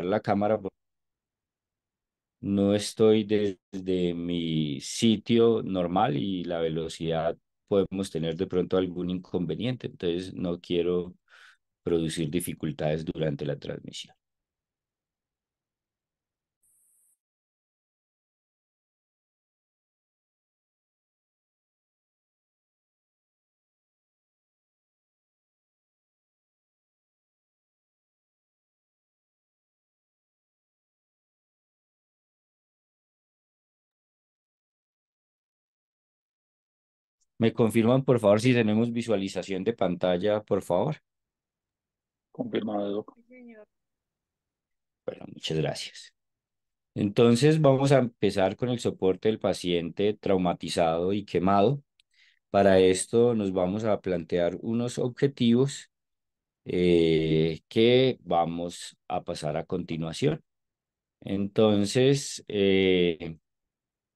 la cámara. No estoy desde mi sitio normal y la velocidad podemos tener de pronto algún inconveniente, entonces no quiero producir dificultades durante la transmisión. ¿Me confirman, por favor, si tenemos visualización de pantalla, por favor? Confirmado. Bueno, muchas gracias. Entonces vamos a empezar con el soporte del paciente traumatizado y quemado. Para esto nos vamos a plantear unos objetivos eh, que vamos a pasar a continuación. Entonces, eh,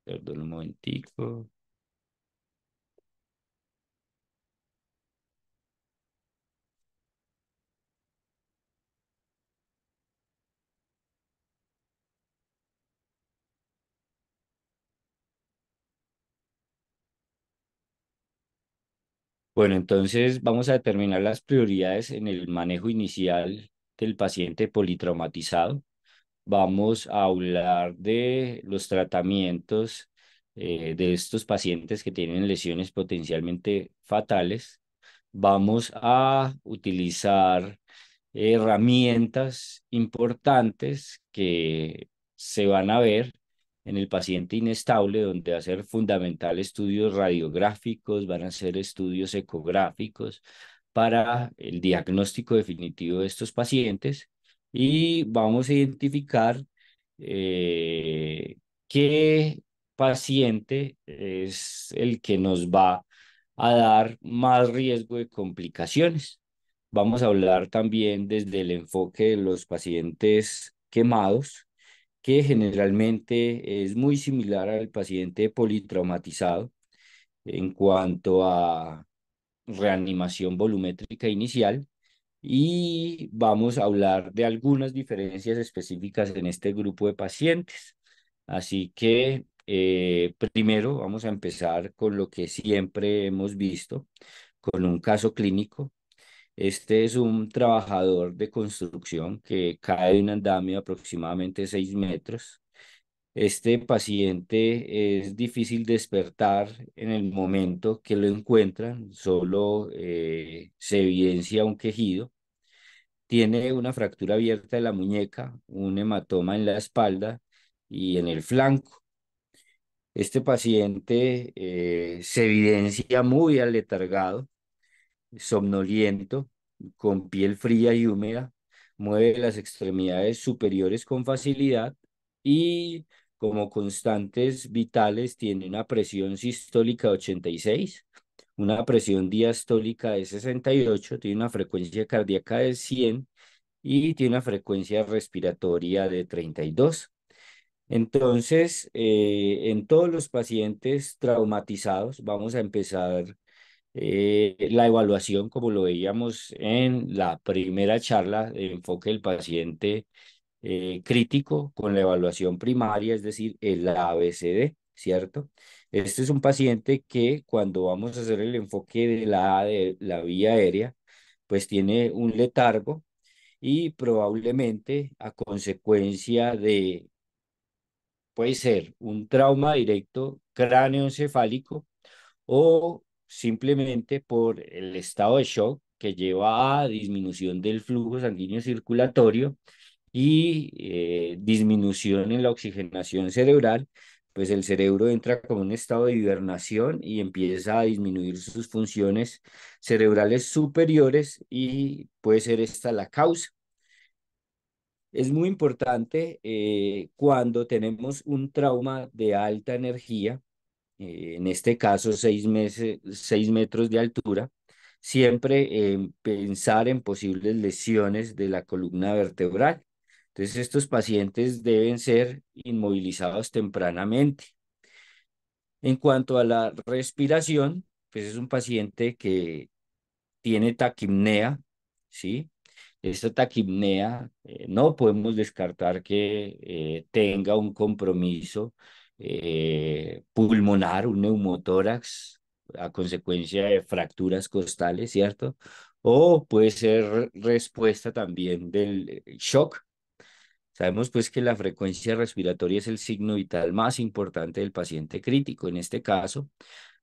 perdón un momentico. Bueno, entonces vamos a determinar las prioridades en el manejo inicial del paciente politraumatizado. Vamos a hablar de los tratamientos eh, de estos pacientes que tienen lesiones potencialmente fatales. Vamos a utilizar herramientas importantes que se van a ver en el paciente inestable, donde va a ser fundamental estudios radiográficos, van a ser estudios ecográficos para el diagnóstico definitivo de estos pacientes y vamos a identificar eh, qué paciente es el que nos va a dar más riesgo de complicaciones. Vamos a hablar también desde el enfoque de los pacientes quemados, que generalmente es muy similar al paciente politraumatizado en cuanto a reanimación volumétrica inicial y vamos a hablar de algunas diferencias específicas en este grupo de pacientes. Así que eh, primero vamos a empezar con lo que siempre hemos visto, con un caso clínico este es un trabajador de construcción que cae de un andamio de aproximadamente 6 metros. Este paciente es difícil despertar en el momento que lo encuentran, solo eh, se evidencia un quejido. Tiene una fractura abierta de la muñeca, un hematoma en la espalda y en el flanco. Este paciente eh, se evidencia muy aletargado, somnoliento, con piel fría y húmeda, mueve las extremidades superiores con facilidad y como constantes vitales tiene una presión sistólica de 86, una presión diastólica de 68, tiene una frecuencia cardíaca de 100 y tiene una frecuencia respiratoria de 32. Entonces, eh, en todos los pacientes traumatizados vamos a empezar eh, la evaluación, como lo veíamos en la primera charla, el enfoque del paciente eh, crítico con la evaluación primaria, es decir, el ABCD, ¿cierto? Este es un paciente que cuando vamos a hacer el enfoque de la, de la vía aérea, pues tiene un letargo y probablemente a consecuencia de, puede ser un trauma directo cráneoencefálico o simplemente por el estado de shock que lleva a disminución del flujo sanguíneo circulatorio y eh, disminución en la oxigenación cerebral, pues el cerebro entra con un estado de hibernación y empieza a disminuir sus funciones cerebrales superiores y puede ser esta la causa. Es muy importante eh, cuando tenemos un trauma de alta energía, eh, en este caso seis, meses, seis metros de altura, siempre em, pensar en posibles lesiones de la columna vertebral. Entonces estos pacientes deben ser inmovilizados tempranamente. En cuanto a la respiración, pues es un paciente que tiene taquimnea, ¿sí? Esta taquimnea eh, no podemos descartar que eh, tenga un compromiso eh, pulmonar, un neumotórax a consecuencia de fracturas costales, ¿cierto? O puede ser respuesta también del shock. Sabemos pues que la frecuencia respiratoria es el signo vital más importante del paciente crítico. En este caso,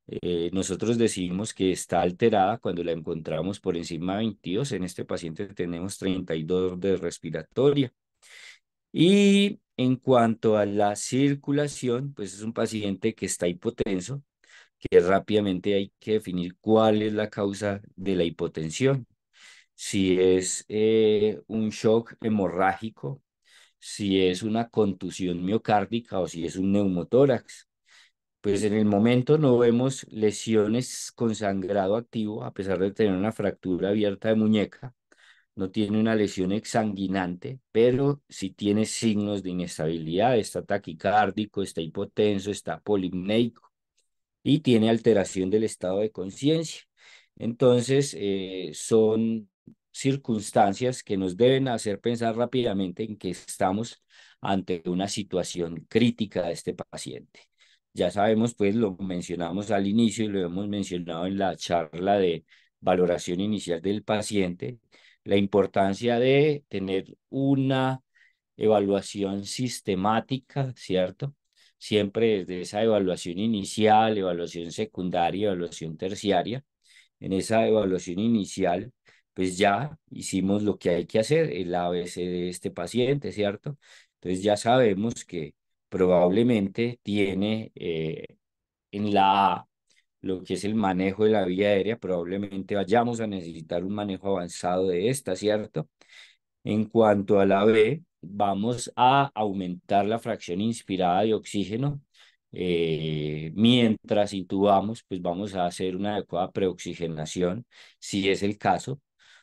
eh, nosotros decimos que está alterada cuando la encontramos por encima de 22. En este paciente tenemos 32 de respiratoria. Y en cuanto a la circulación, pues es un paciente que está hipotenso, que rápidamente hay que definir cuál es la causa de la hipotensión. Si es eh, un shock hemorrágico, si es una contusión miocárdica o si es un neumotórax. Pues en el momento no vemos lesiones con sangrado activo, a pesar de tener una fractura abierta de muñeca, no tiene una lesión exsanguinante, pero sí tiene signos de inestabilidad, está taquicárdico, está hipotenso, está polimneico y tiene alteración del estado de conciencia. Entonces, eh, son circunstancias que nos deben hacer pensar rápidamente en que estamos ante una situación crítica de este paciente. Ya sabemos, pues lo mencionamos al inicio y lo hemos mencionado en la charla de valoración inicial del paciente, la importancia de tener una evaluación sistemática, ¿cierto? Siempre desde esa evaluación inicial, evaluación secundaria, evaluación terciaria. En esa evaluación inicial, pues ya hicimos lo que hay que hacer, el ABC de este paciente, ¿cierto? Entonces ya sabemos que probablemente tiene eh, en la A lo que es el manejo de la vía aérea, probablemente vayamos a necesitar un manejo avanzado de esta, ¿cierto? En cuanto a la B, vamos a aumentar la fracción inspirada de oxígeno. Eh, mientras intubamos, pues vamos a hacer una adecuada preoxigenación, si es el caso.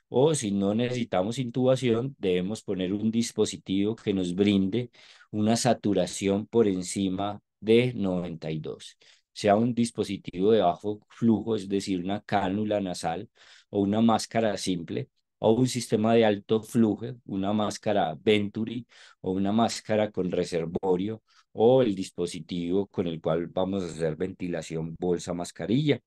O si no necesitamos intubación, debemos poner un dispositivo que nos brinde una saturación por encima de 92 sea un dispositivo de bajo flujo, es decir, una cánula nasal o una máscara simple, o un sistema de alto flujo, una máscara Venturi o una máscara con reservorio o el dispositivo con el cual vamos a hacer ventilación bolsa mascarilla.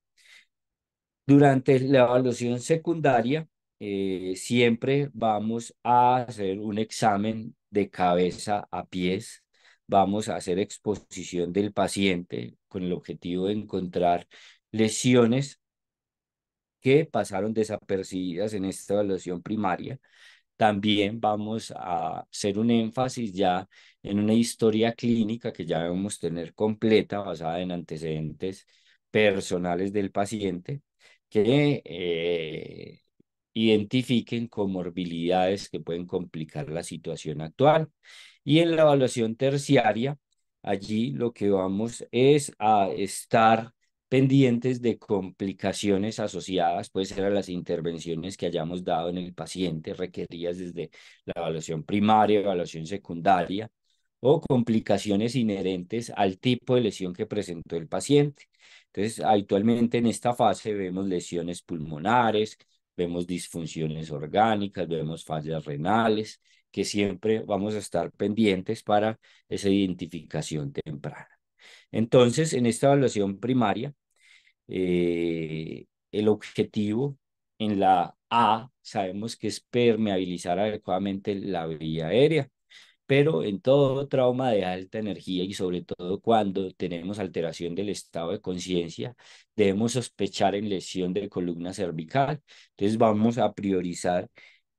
Durante la evaluación secundaria, eh, siempre vamos a hacer un examen de cabeza a pies, vamos a hacer exposición del paciente con el objetivo de encontrar lesiones que pasaron desapercibidas en esta evaluación primaria. También vamos a hacer un énfasis ya en una historia clínica que ya debemos tener completa, basada en antecedentes personales del paciente, que eh, identifiquen comorbilidades que pueden complicar la situación actual. Y en la evaluación terciaria allí lo que vamos es a estar pendientes de complicaciones asociadas, puede ser a las intervenciones que hayamos dado en el paciente requeridas desde la evaluación primaria, evaluación secundaria, o complicaciones inherentes al tipo de lesión que presentó el paciente. Entonces, habitualmente en esta fase vemos lesiones pulmonares, vemos disfunciones orgánicas, vemos fallas renales, que siempre vamos a estar pendientes para esa identificación temprana. Entonces, en esta evaluación primaria, eh, el objetivo en la A sabemos que es permeabilizar adecuadamente la vía aérea, pero en todo trauma de alta energía y sobre todo cuando tenemos alteración del estado de conciencia, debemos sospechar en lesión de columna cervical. Entonces vamos a priorizar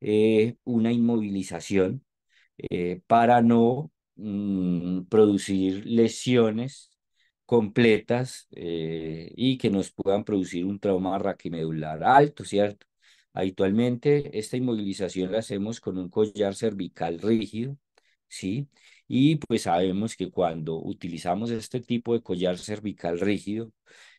eh, una inmovilización eh, para no mm, producir lesiones completas eh, y que nos puedan producir un trauma raquimedular alto, ¿cierto? Habitualmente esta inmovilización la hacemos con un collar cervical rígido, ¿sí? Y pues sabemos que cuando utilizamos este tipo de collar cervical rígido,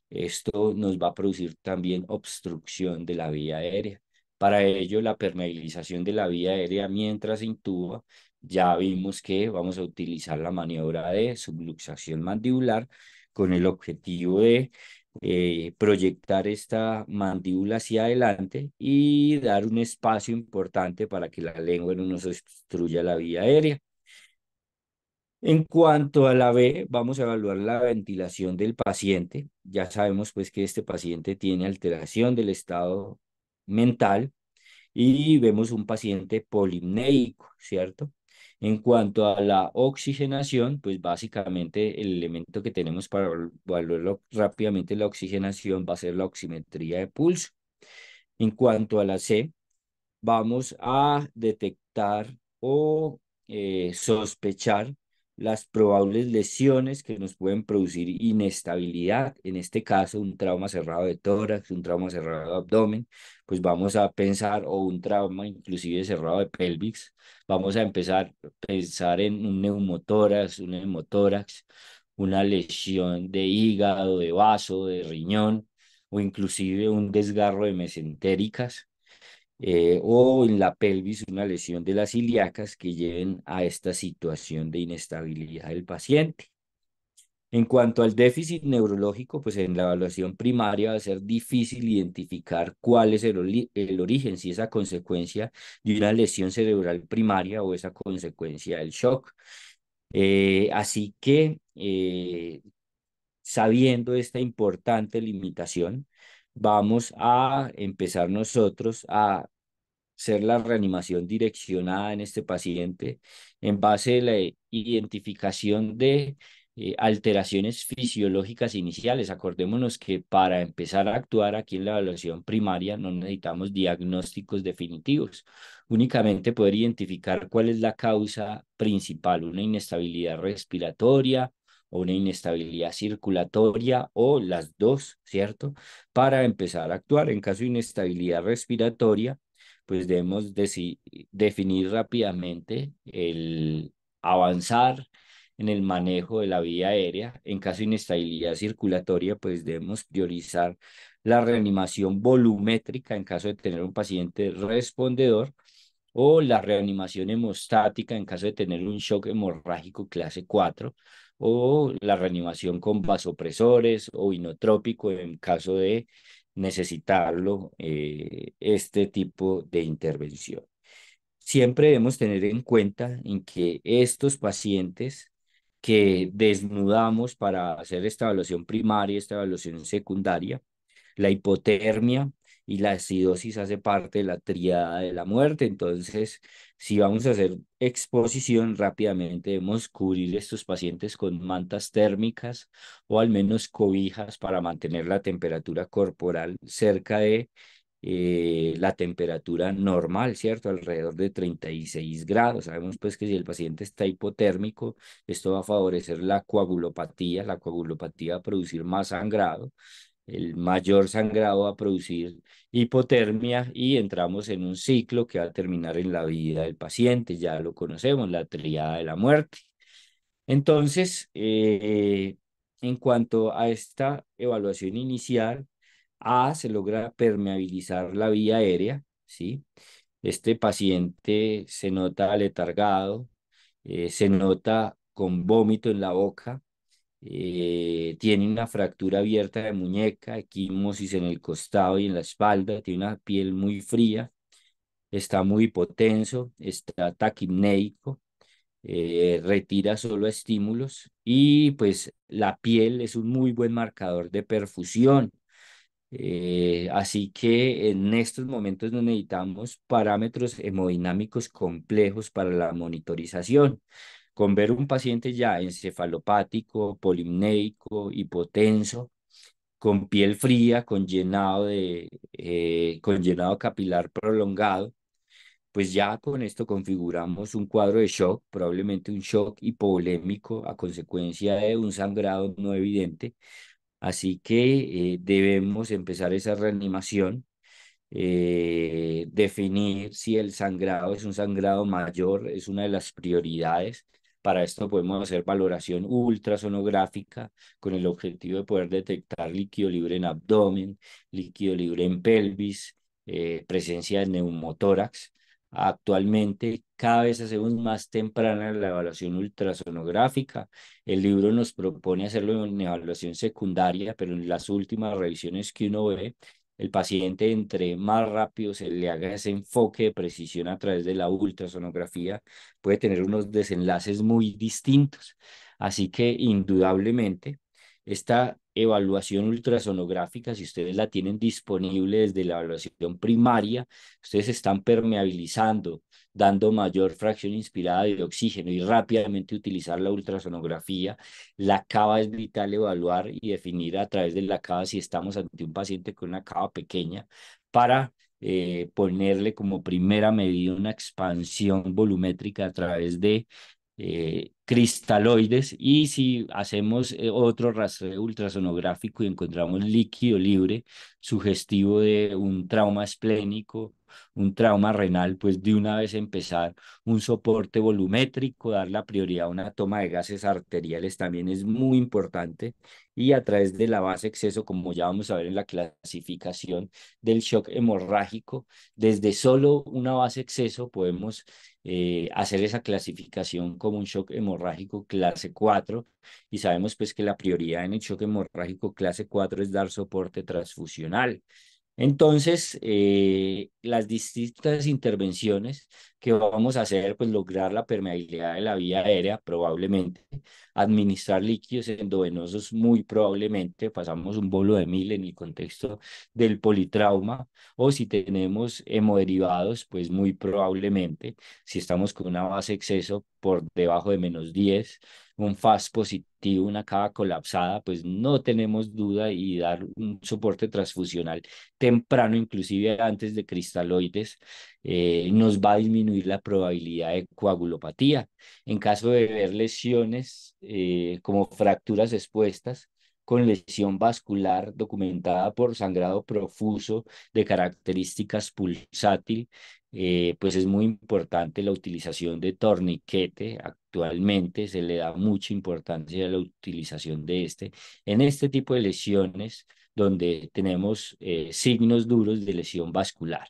esto nos va a producir también obstrucción de la vía aérea. Para ello, la permeabilización de la vía aérea mientras se intuba, ya vimos que vamos a utilizar la maniobra de subluxación mandibular con el objetivo de eh, proyectar esta mandíbula hacia adelante y dar un espacio importante para que la lengua no nos obstruya la vía aérea. En cuanto a la B, vamos a evaluar la ventilación del paciente. Ya sabemos pues que este paciente tiene alteración del estado mental y vemos un paciente polimnéico, ¿cierto? En cuanto a la oxigenación, pues básicamente el elemento que tenemos para evaluarlo rápidamente la oxigenación va a ser la oximetría de pulso. En cuanto a la C, vamos a detectar o eh, sospechar las probables lesiones que nos pueden producir inestabilidad, en este caso un trauma cerrado de tórax, un trauma cerrado de abdomen, pues vamos a pensar, o un trauma inclusive cerrado de pelvis, vamos a empezar a pensar en un neumotórax, un hemotórax, una lesión de hígado, de vaso, de riñón, o inclusive un desgarro de mesentéricas, eh, o en la pelvis una lesión de las ilíacas que lleven a esta situación de inestabilidad del paciente. En cuanto al déficit neurológico, pues en la evaluación primaria va a ser difícil identificar cuál es el, origen, si esa consecuencia de una lesión cerebral primaria o esa consecuencia del shock. Eh, así que, eh, sabiendo esta importante limitación, vamos a empezar nosotros a hacer la reanimación direccionada en este paciente en base a la identificación de eh, alteraciones fisiológicas iniciales. Acordémonos que para empezar a actuar aquí en la evaluación primaria no necesitamos diagnósticos definitivos, únicamente poder identificar cuál es la causa principal, una inestabilidad respiratoria, o una inestabilidad circulatoria o las dos, ¿cierto? Para empezar a actuar. En caso de inestabilidad respiratoria, pues debemos definir rápidamente el avanzar en el manejo de la vía aérea. En caso de inestabilidad circulatoria, pues debemos priorizar la reanimación volumétrica en caso de tener un paciente respondedor o la reanimación hemostática en caso de tener un shock hemorrágico clase 4 o la reanimación con vasopresores o inotrópico en caso de necesitarlo eh, este tipo de intervención. Siempre debemos tener en cuenta en que estos pacientes que desnudamos para hacer esta evaluación primaria, esta evaluación secundaria, la hipotermia y la acidosis hace parte de la triada de la muerte. Entonces, si vamos a hacer exposición rápidamente, debemos cubrir estos pacientes con mantas térmicas o al menos cobijas para mantener la temperatura corporal cerca de eh, la temperatura normal, ¿cierto? Alrededor de 36 grados. Sabemos pues que si el paciente está hipotérmico, esto va a favorecer la coagulopatía, la coagulopatía va a producir más sangrado el mayor sangrado va a producir hipotermia y entramos en un ciclo que va a terminar en la vida del paciente, ya lo conocemos, la triada de la muerte. Entonces, eh, en cuanto a esta evaluación inicial, A, se logra permeabilizar la vía aérea, ¿sí? Este paciente se nota letargado, eh, se nota con vómito en la boca, eh, tiene una fractura abierta de muñeca, equimosis en el costado y en la espalda, tiene una piel muy fría, está muy hipotenso, está taquipneico, eh, retira solo estímulos y pues la piel es un muy buen marcador de perfusión. Eh, así que en estos momentos no necesitamos parámetros hemodinámicos complejos para la monitorización con ver un paciente ya encefalopático, polimnéico, hipotenso, con piel fría, con llenado, de, eh, con llenado capilar prolongado, pues ya con esto configuramos un cuadro de shock, probablemente un shock hipovolémico a consecuencia de un sangrado no evidente. Así que eh, debemos empezar esa reanimación, eh, definir si el sangrado es un sangrado mayor, es una de las prioridades. Para esto podemos hacer valoración ultrasonográfica con el objetivo de poder detectar líquido libre en abdomen, líquido libre en pelvis, eh, presencia de neumotórax. Actualmente cada vez hacemos más temprana la evaluación ultrasonográfica. El libro nos propone hacerlo en evaluación secundaria, pero en las últimas revisiones que uno ve, el paciente entre más rápido se le haga ese enfoque de precisión a través de la ultrasonografía, puede tener unos desenlaces muy distintos. Así que indudablemente esta evaluación ultrasonográfica, si ustedes la tienen disponible desde la evaluación primaria, ustedes están permeabilizando, dando mayor fracción inspirada de oxígeno y rápidamente utilizar la ultrasonografía. La cava es vital evaluar y definir a través de la cava si estamos ante un paciente con una cava pequeña para eh, ponerle como primera medida una expansión volumétrica a través de eh, cristaloides y si hacemos eh, otro rastreo ultrasonográfico y encontramos líquido libre sugestivo de un trauma esplénico, un trauma renal, pues de una vez empezar un soporte volumétrico, dar la prioridad a una toma de gases arteriales también es muy importante y a través de la base exceso, como ya vamos a ver en la clasificación del shock hemorrágico, desde solo una base exceso podemos eh, hacer esa clasificación como un shock hemorrágico clase 4 y sabemos pues que la prioridad en el shock hemorrágico clase 4 es dar soporte transfusional. Entonces, eh, las distintas intervenciones que vamos a hacer, pues lograr la permeabilidad de la vía aérea probablemente, administrar líquidos endovenosos muy probablemente, pasamos un bolo de mil en el contexto del politrauma, o si tenemos hemoderivados, pues muy probablemente, si estamos con una base exceso por debajo de menos 10, un FAS positivo, una cava colapsada, pues no tenemos duda y dar un soporte transfusional temprano, inclusive antes de cristaloides, eh, nos va a disminuir la probabilidad de coagulopatía. En caso de ver lesiones eh, como fracturas expuestas, con lesión vascular documentada por sangrado profuso de características pulsátil, eh, pues es muy importante la utilización de torniquete. Actualmente se le da mucha importancia a la utilización de este en este tipo de lesiones donde tenemos eh, signos duros de lesión vascular.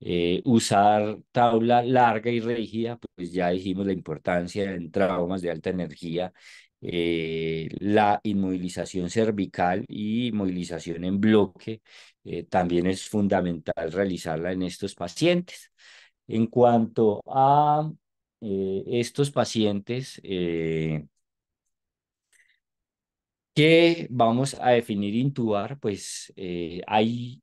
Eh, usar tabla larga y rígida, pues ya dijimos la importancia en traumas de alta energía eh, la inmovilización cervical y movilización en bloque eh, también es fundamental realizarla en estos pacientes. En cuanto a eh, estos pacientes que vamos a definir intubar, pues hay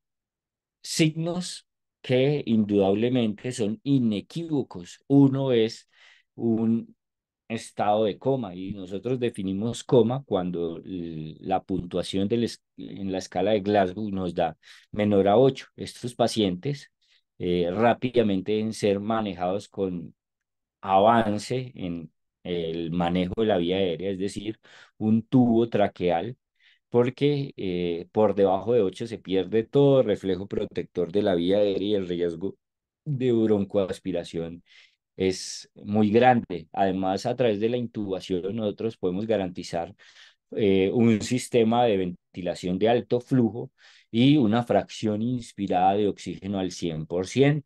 signos que indudablemente son inequívocos. Uno es un estado de coma y nosotros definimos coma cuando la puntuación del en la escala de Glasgow nos da menor a 8. Estos pacientes eh, rápidamente deben ser manejados con avance en el manejo de la vía aérea, es decir, un tubo traqueal, porque eh, por debajo de 8 se pierde todo reflejo protector de la vía aérea y el riesgo de broncoaspiración es muy grande. Además, a través de la intubación nosotros podemos garantizar eh, un sistema de ventilación de alto flujo y una fracción inspirada de oxígeno al 100%.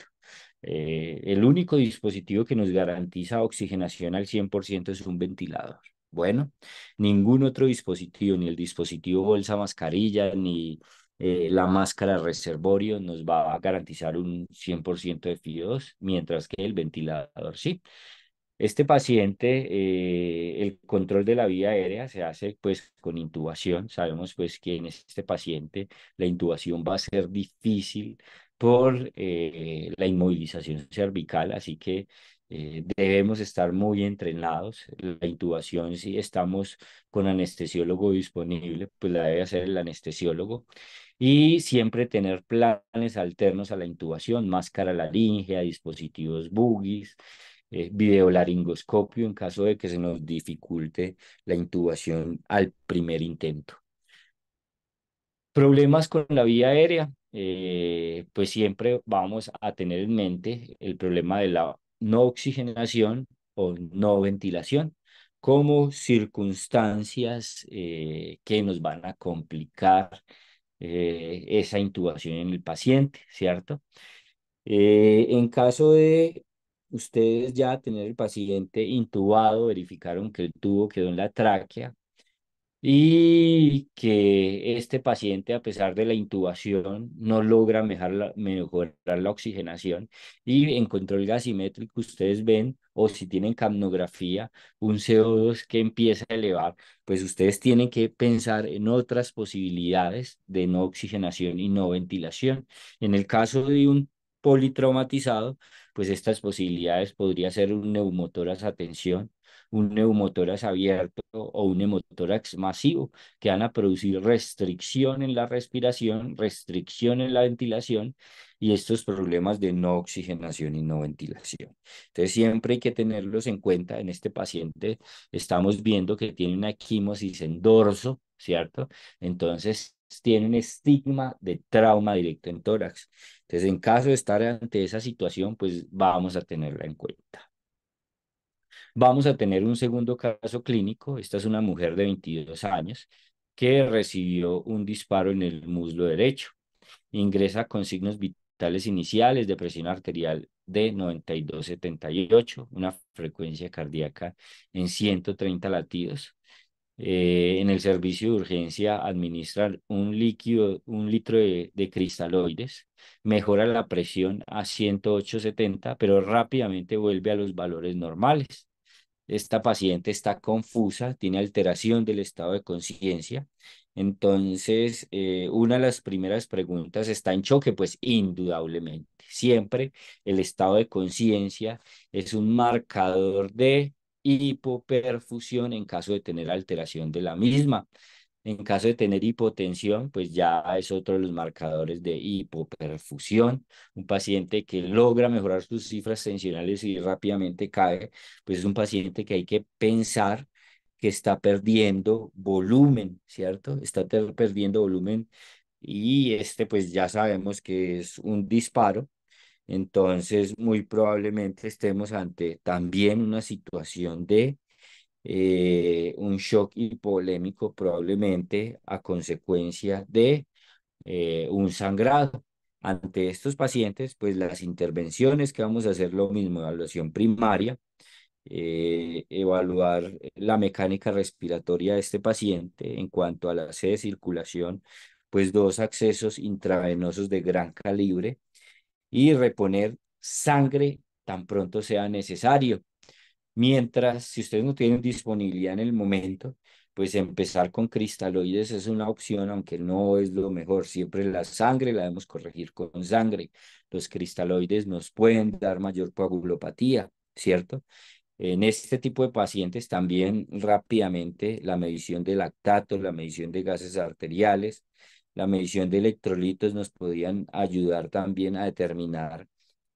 Eh, el único dispositivo que nos garantiza oxigenación al 100% es un ventilador. Bueno, ningún otro dispositivo, ni el dispositivo bolsa mascarilla, ni eh, la máscara reservorio nos va a garantizar un 100% de FIO2, mientras que el ventilador sí. Este paciente, eh, el control de la vía aérea se hace pues con intubación. Sabemos pues que en este paciente la intubación va a ser difícil por eh, la inmovilización cervical, así que debemos estar muy entrenados. La intubación, si estamos con anestesiólogo disponible, pues la debe hacer el anestesiólogo y siempre tener planes alternos a la intubación, máscara laringea, dispositivos buggies, eh, videolaringoscopio en caso de que se nos dificulte la intubación al primer intento. Problemas con la vía aérea, eh, pues siempre vamos a tener en mente el problema de la no oxigenación o no ventilación como circunstancias eh, que nos van a complicar eh, esa intubación en el paciente, ¿cierto? Eh, en caso de ustedes ya tener el paciente intubado, verificaron que el tubo quedó en la tráquea y que este paciente, a pesar de la intubación, no logra mejorar la, mejorar la oxigenación y en control gasimétrico ustedes ven o si tienen camnografía, un CO2 que empieza a elevar, pues ustedes tienen que pensar en otras posibilidades de no oxigenación y no ventilación. En el caso de un politraumatizado, pues estas posibilidades podría ser un neumotoras atención un neumotórax abierto o un neumotórax masivo, que van a producir restricción en la respiración, restricción en la ventilación y estos problemas de no oxigenación y no ventilación. Entonces siempre hay que tenerlos en cuenta. En este paciente estamos viendo que tiene una quimosis en dorso, ¿cierto? Entonces tiene un estigma de trauma directo en tórax. Entonces, en caso de estar ante esa situación, pues vamos a tenerla en cuenta. Vamos a tener un segundo caso clínico. Esta es una mujer de 22 años que recibió un disparo en el muslo derecho. Ingresa con signos vitales iniciales de presión arterial de 92-78, una frecuencia cardíaca en 130 latidos. Eh, en el servicio de urgencia administra un líquido, un litro de, de cristaloides, mejora la presión a 108-70, pero rápidamente vuelve a los valores normales esta paciente está confusa, tiene alteración del estado de conciencia. Entonces, eh, una de las primeras preguntas está en choque, pues indudablemente. Siempre el estado de conciencia es un marcador de hipoperfusión en caso de tener alteración de la misma. En caso de tener hipotensión, pues ya es otro de los marcadores de hipoperfusión. Un paciente que logra mejorar sus cifras tensionales y rápidamente cae, pues es un paciente que hay que pensar que está perdiendo volumen, ¿cierto? Está perdiendo volumen y este pues ya sabemos que es un disparo, entonces muy probablemente estemos ante también una situación de eh, un shock hipolémico probablemente a consecuencia de eh, un sangrado. Ante estos pacientes, pues las intervenciones que vamos a hacer lo mismo, evaluación primaria, eh, evaluar la mecánica respiratoria de este paciente en cuanto a la C de circulación, pues dos accesos intravenosos de gran calibre y reponer sangre tan pronto sea necesario. Mientras, si ustedes no tienen disponibilidad en el momento, pues empezar con cristaloides es una opción, aunque no es lo mejor. Siempre la sangre la debemos corregir con sangre. Los cristaloides nos pueden dar mayor coagulopatía, ¿cierto? En este tipo de pacientes también rápidamente la medición de lactato, la medición de gases arteriales, la medición de electrolitos nos podrían ayudar también a determinar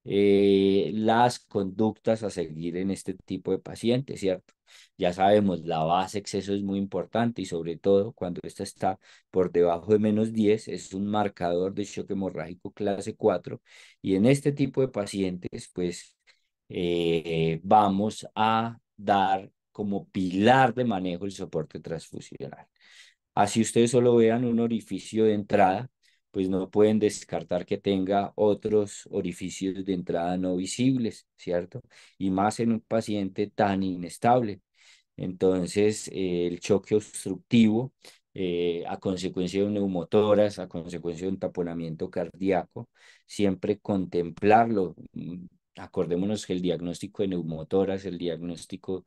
eh, las conductas a seguir en este tipo de pacientes, ¿cierto? Ya sabemos, la base exceso es muy importante y sobre todo cuando esta está por debajo de menos 10, es un marcador de choque hemorrágico clase 4 y en este tipo de pacientes, pues eh, vamos a dar como pilar de manejo el soporte transfusional. Así ustedes solo vean un orificio de entrada, pues no pueden descartar que tenga otros orificios de entrada no visibles, ¿cierto? Y más en un paciente tan inestable. Entonces, eh, el choque obstructivo eh, a consecuencia de neumotoras, a consecuencia de un taponamiento cardíaco, siempre contemplarlo. Mm, acordémonos que el diagnóstico de neumotoras, el diagnóstico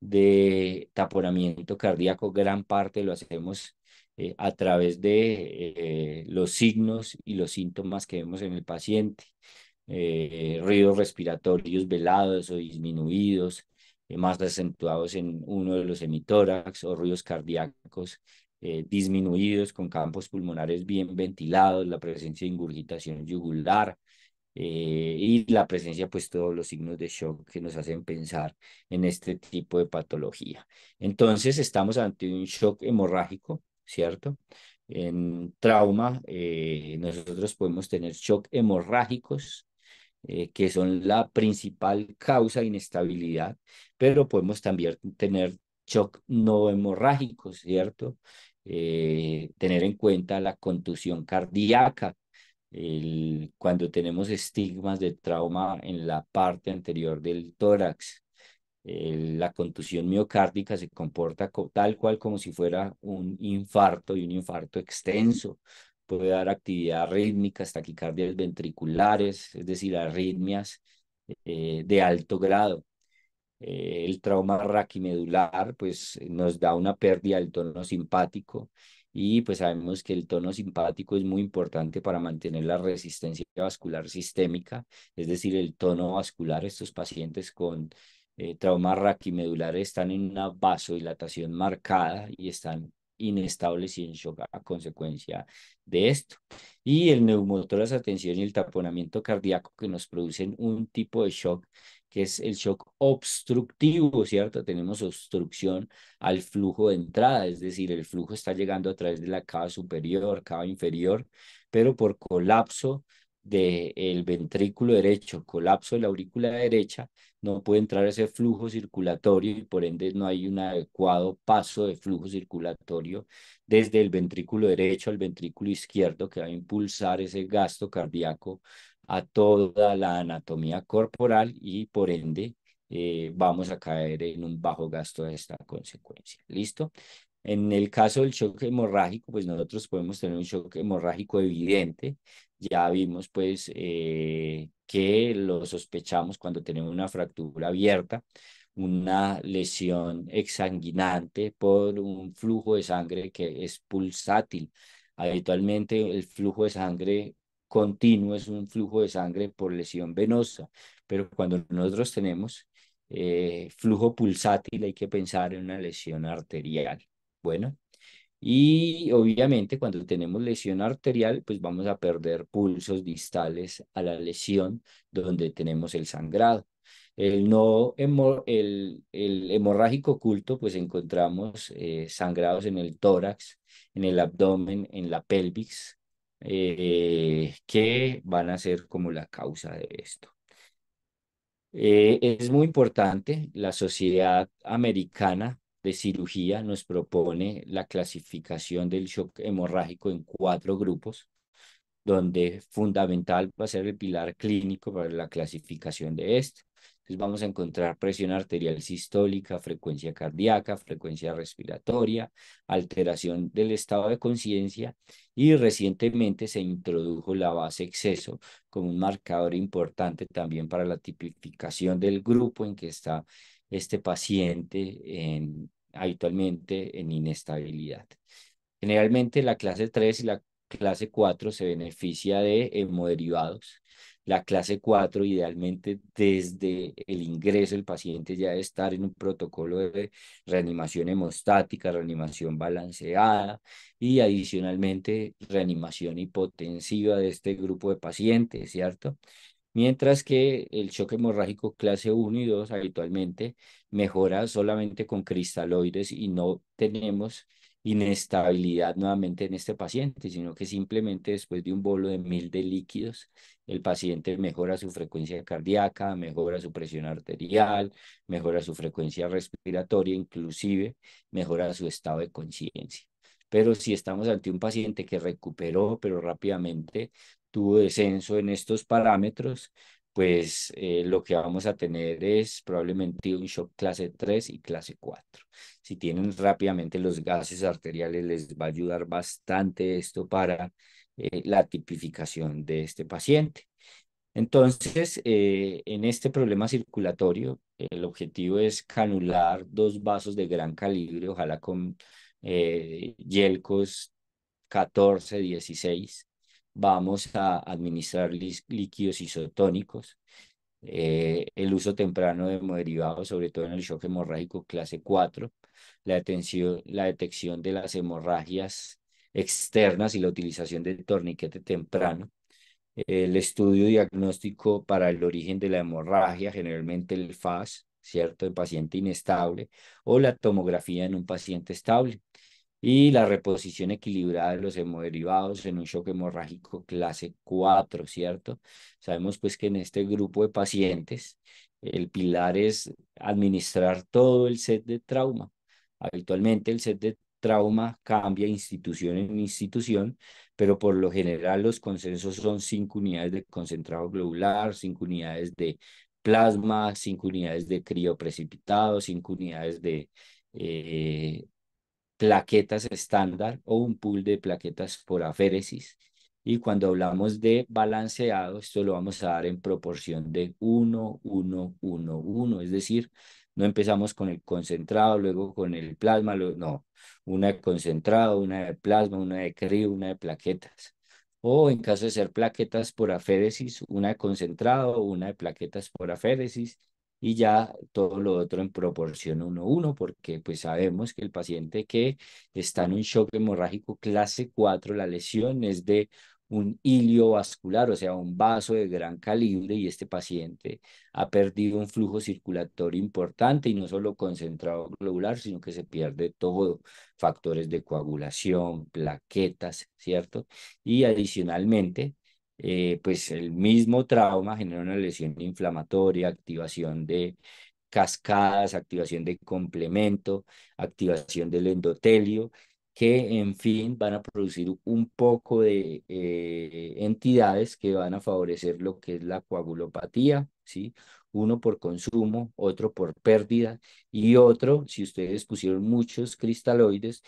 de taponamiento cardíaco, gran parte lo hacemos eh, a través de eh, los signos y los síntomas que vemos en el paciente. Eh, ruidos respiratorios velados o disminuidos, más acentuados en uno de los hemitórax o ruidos cardíacos disminuidos con campos pulmonares bien ventilados, la presencia de ingurgitación yugular, y la presencia, pues todos los signos de shock que nos hacen pensar en este tipo de patología. Entonces, estamos ante un shock hemorrágico ¿cierto? En trauma, eh, nosotros podemos tener shock hemorrágicos, eh, que son la principal causa de inestabilidad, pero podemos también tener shock no hemorrágicos, ¿cierto? Eh, tener en cuenta la contusión cardíaca, cuando tenemos estigmas de trauma en la parte anterior del tórax, la contusión miocárdica se comporta tal cual como si fuera un infarto y un infarto extenso. Puede dar actividad rítmica, taquicardias ventriculares, es decir, arritmias eh, de alto grado. Eh, el trauma raquimedular pues, nos da una pérdida del tono simpático y pues sabemos que el tono simpático es muy importante para mantener la resistencia vascular sistémica, es decir, el tono vascular. Estos pacientes con eh, traumas raquimedulares están en una vasodilatación marcada y están inestables y en shock a consecuencia de esto. Y el neumotor, atención y el taponamiento cardíaco que nos producen un tipo de shock que es el shock obstructivo, ¿cierto? Tenemos obstrucción al flujo de entrada, es decir, el flujo está llegando a través de la cava superior, cava inferior, pero por colapso del ventrículo derecho, colapso de la aurícula derecha, no puede entrar ese flujo circulatorio y por ende no hay un adecuado paso de flujo circulatorio desde el ventrículo derecho al ventrículo izquierdo que va a impulsar ese gasto cardíaco a toda la anatomía corporal y por ende eh, vamos a caer en un bajo gasto de esta consecuencia. ¿Listo? En el caso del choque hemorrágico, pues nosotros podemos tener un choque hemorrágico evidente, ya vimos pues eh, que lo sospechamos cuando tenemos una fractura abierta, una lesión exsanguinante por un flujo de sangre que es pulsátil. Habitualmente el flujo de sangre continuo es un flujo de sangre por lesión venosa, pero cuando nosotros tenemos eh, flujo pulsátil hay que pensar en una lesión arterial. Bueno, y obviamente cuando tenemos lesión arterial, pues vamos a perder pulsos distales a la lesión donde tenemos el sangrado. El no el, hemorrágico oculto, pues encontramos eh, sangrados en el tórax, en el abdomen, en la pelvis, eh, que van a ser como la causa de esto. Eh, es muy importante, la Sociedad Americana de cirugía nos propone la clasificación del shock hemorrágico en cuatro grupos, donde fundamental va a ser el pilar clínico para la clasificación de esto. Entonces vamos a encontrar presión arterial sistólica, frecuencia cardíaca, frecuencia respiratoria, alteración del estado de conciencia y recientemente se introdujo la base exceso como un marcador importante también para la tipificación del grupo en que está este paciente en habitualmente en inestabilidad. Generalmente la clase 3 y la clase 4 se beneficia de hemoderivados. La clase 4 idealmente desde el ingreso del paciente ya debe estar en un protocolo de reanimación hemostática, reanimación balanceada y adicionalmente reanimación hipotensiva de este grupo de pacientes, ¿cierto? mientras que el choque hemorrágico clase 1 y 2 habitualmente mejora solamente con cristaloides y no tenemos inestabilidad nuevamente en este paciente, sino que simplemente después de un bolo de mil de líquidos, el paciente mejora su frecuencia cardíaca, mejora su presión arterial, mejora su frecuencia respiratoria, inclusive mejora su estado de conciencia. Pero si estamos ante un paciente que recuperó, pero rápidamente tuvo descenso en estos parámetros, pues eh, lo que vamos a tener es probablemente un shock clase 3 y clase 4. Si tienen rápidamente los gases arteriales, les va a ayudar bastante esto para eh, la tipificación de este paciente. Entonces, eh, en este problema circulatorio, el objetivo es canular dos vasos de gran calibre, ojalá con yelcos 14, 16, vamos a administrar líquidos isotónicos. Eh, el uso temprano de hemoderivados, sobre todo en el shock hemorrágico clase 4, la, la detección de las hemorragias externas y la utilización del torniquete temprano, el estudio diagnóstico para el origen de la hemorragia, generalmente el FAS, ¿cierto?, en paciente inestable, o la tomografía en un paciente estable y la reposición equilibrada de los hemoderivados en un shock hemorrágico clase 4, ¿cierto? Sabemos pues que en este grupo de pacientes el pilar es administrar todo el set de trauma. Habitualmente el set de trauma cambia institución en institución, pero por lo general los consensos son cinco unidades de concentrado globular, cinco unidades de plasma, cinco unidades de precipitado, cinco unidades de eh, plaquetas estándar o un pool de plaquetas por aféresis. Y cuando hablamos de balanceado, esto lo vamos a dar en proporción de 1, 1, 1, 1. Es decir, no empezamos con el concentrado, luego con el plasma, no. Una de concentrado, una de plasma, una de crío, una de plaquetas. O en caso de ser plaquetas por aféresis, una de concentrado, una de plaquetas por aféresis y ya todo lo otro en proporción 1-1, porque pues sabemos que el paciente que está en un shock hemorrágico clase 4, la lesión es de un hilio vascular, o sea, un vaso de gran calibre y este paciente ha perdido un flujo circulatorio importante y no solo concentrado globular, sino que se pierde todo, factores de coagulación, plaquetas, ¿cierto? Y adicionalmente, eh, pues el mismo trauma genera una lesión inflamatoria, activación de cascadas, activación de complemento, activación del endotelio, que en fin van a producir un poco de eh, entidades que van a favorecer lo que es la coagulopatía, ¿sí? Uno por consumo, otro por pérdida y otro, si ustedes pusieron muchos cristaloides,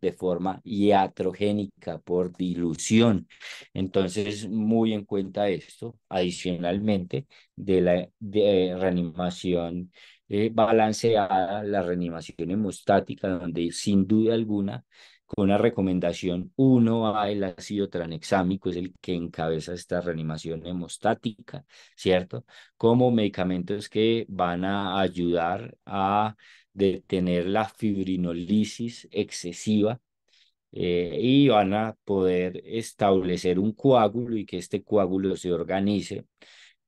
de forma iatrogénica, por dilución. Entonces, muy en cuenta esto, adicionalmente de la eh, reanimación eh, balanceada, la reanimación hemostática, donde sin duda alguna con una recomendación 1A, el ácido tranexámico es el que encabeza esta reanimación hemostática, ¿cierto? Como medicamentos que van a ayudar a detener la fibrinolisis excesiva eh, y van a poder establecer un coágulo y que este coágulo se organice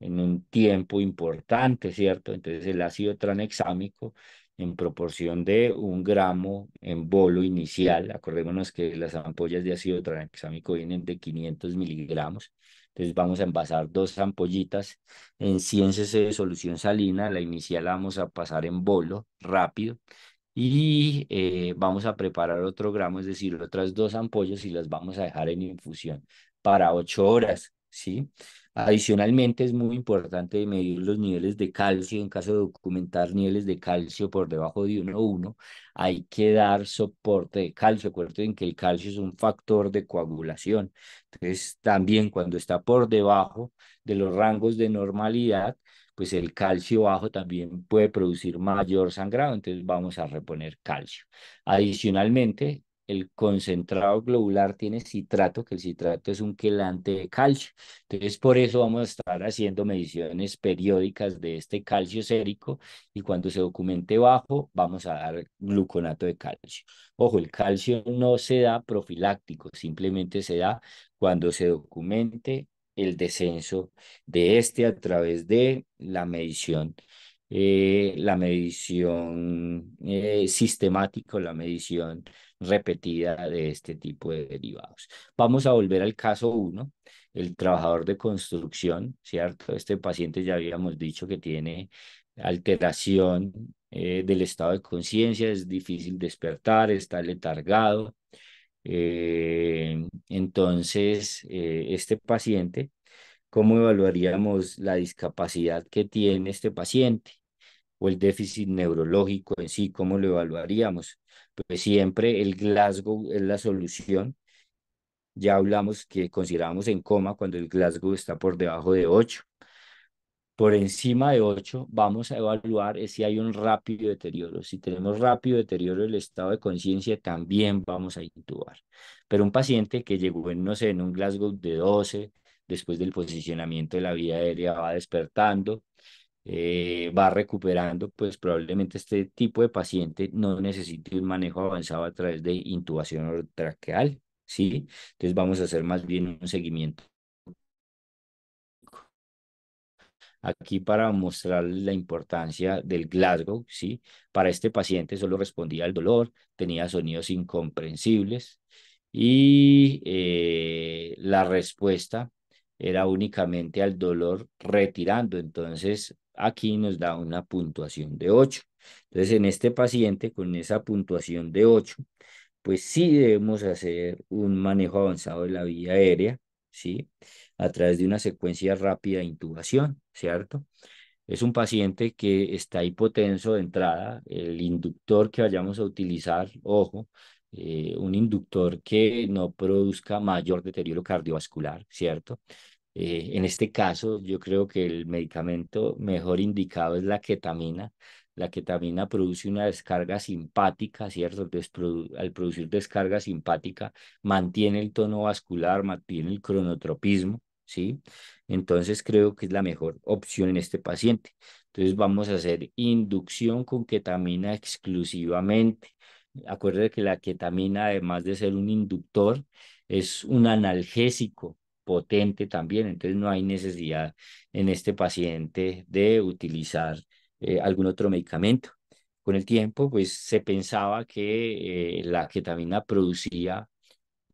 en un tiempo importante, ¿cierto? Entonces el ácido tranexámico en proporción de un gramo en bolo inicial. Acordémonos que las ampollas de ácido tranexámico vienen de 500 miligramos. Entonces vamos a envasar dos ampollitas en 100 cc de solución salina. La inicial la vamos a pasar en bolo rápido. Y eh, vamos a preparar otro gramo, es decir, otras dos ampollas y las vamos a dejar en infusión para 8 horas, ¿sí? sí Adicionalmente, es muy importante medir los niveles de calcio. En caso de documentar niveles de calcio por debajo de 1,1, hay que dar soporte de calcio. Acuérdense que el calcio es un factor de coagulación. Entonces, también cuando está por debajo de los rangos de normalidad, pues el calcio bajo también puede producir mayor sangrado, entonces vamos a reponer calcio. Adicionalmente, el concentrado globular tiene citrato, que el citrato es un quelante de calcio. Entonces, por eso vamos a estar haciendo mediciones periódicas de este calcio sérico y cuando se documente bajo, vamos a dar gluconato de calcio. Ojo, el calcio no se da profiláctico, simplemente se da cuando se documente el descenso de este a través de la medición eh, la medición eh, sistemática, la medición repetida de este tipo de derivados. Vamos a volver al caso 1, el trabajador de construcción, ¿cierto? Este paciente ya habíamos dicho que tiene alteración eh, del estado de conciencia, es difícil despertar, está letargado. Eh, entonces, eh, este paciente, ¿cómo evaluaríamos la discapacidad que tiene este paciente? o el déficit neurológico en sí, ¿cómo lo evaluaríamos? pues siempre el Glasgow es la solución. Ya hablamos que consideramos en coma cuando el Glasgow está por debajo de 8. Por encima de 8 vamos a evaluar si hay un rápido deterioro. Si tenemos rápido deterioro del estado de conciencia, también vamos a intubar. Pero un paciente que llegó en, no sé, en un Glasgow de 12, después del posicionamiento de la vía aérea va despertando, eh, va recuperando, pues probablemente este tipo de paciente no necesite un manejo avanzado a través de intubación orotraqueal, ¿sí? Entonces vamos a hacer más bien un seguimiento. Aquí para mostrar la importancia del Glasgow, ¿sí? Para este paciente solo respondía al dolor, tenía sonidos incomprensibles y eh, la respuesta era únicamente al dolor retirando. Entonces, aquí nos da una puntuación de 8. Entonces, en este paciente, con esa puntuación de 8, pues sí debemos hacer un manejo avanzado de la vía aérea, ¿sí? A través de una secuencia rápida de intubación, ¿cierto? Es un paciente que está hipotenso de entrada, el inductor que vayamos a utilizar, ojo, eh, un inductor que no produzca mayor deterioro cardiovascular, ¿cierto? Eh, en este caso, yo creo que el medicamento mejor indicado es la ketamina. La ketamina produce una descarga simpática, ¿cierto? al producir descarga simpática, mantiene el tono vascular, mantiene el cronotropismo, ¿sí? Entonces creo que es la mejor opción en este paciente. Entonces vamos a hacer inducción con ketamina exclusivamente. Acuérdense que la ketamina, además de ser un inductor, es un analgésico, potente también, entonces no hay necesidad en este paciente de utilizar eh, algún otro medicamento. Con el tiempo, pues se pensaba que eh, la ketamina producía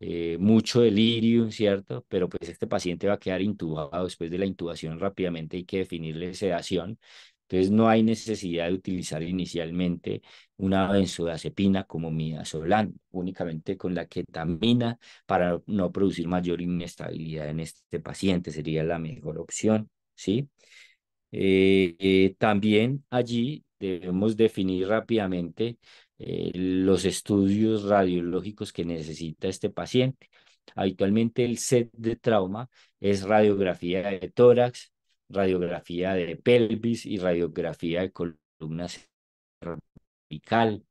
eh, mucho delirio, ¿cierto? Pero pues este paciente va a quedar intubado, después de la intubación rápidamente hay que definirle sedación entonces no hay necesidad de utilizar inicialmente una benzodiazepina como midazolam, únicamente con la ketamina para no producir mayor inestabilidad en este paciente, sería la mejor opción, ¿sí? Eh, eh, también allí debemos definir rápidamente eh, los estudios radiológicos que necesita este paciente. Habitualmente el set de trauma es radiografía de tórax, radiografía de pelvis y radiografía de columna cervical.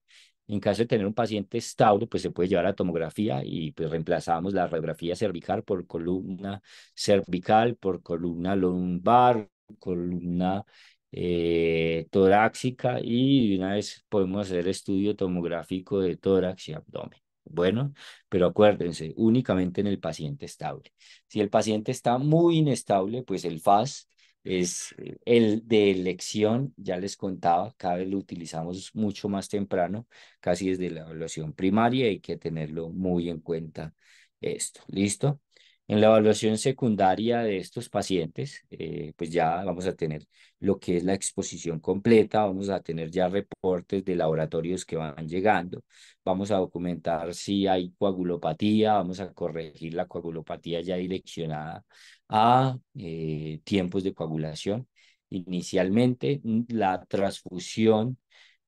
En caso de tener un paciente estable, pues se puede llevar a tomografía y pues reemplazamos la radiografía cervical por columna cervical, por columna lumbar, columna toráxica eh, torácica y una vez podemos hacer estudio tomográfico de tórax y abdomen. Bueno, pero acuérdense, únicamente en el paciente estable. Si el paciente está muy inestable, pues el FAS es eh, el de elección, ya les contaba, cada vez lo utilizamos mucho más temprano, casi desde la evaluación primaria, hay que tenerlo muy en cuenta esto, ¿listo? En la evaluación secundaria de estos pacientes, eh, pues ya vamos a tener lo que es la exposición completa, vamos a tener ya reportes de laboratorios que van llegando, vamos a documentar si hay coagulopatía, vamos a corregir la coagulopatía ya direccionada a eh, tiempos de coagulación. Inicialmente, mm, la transfusión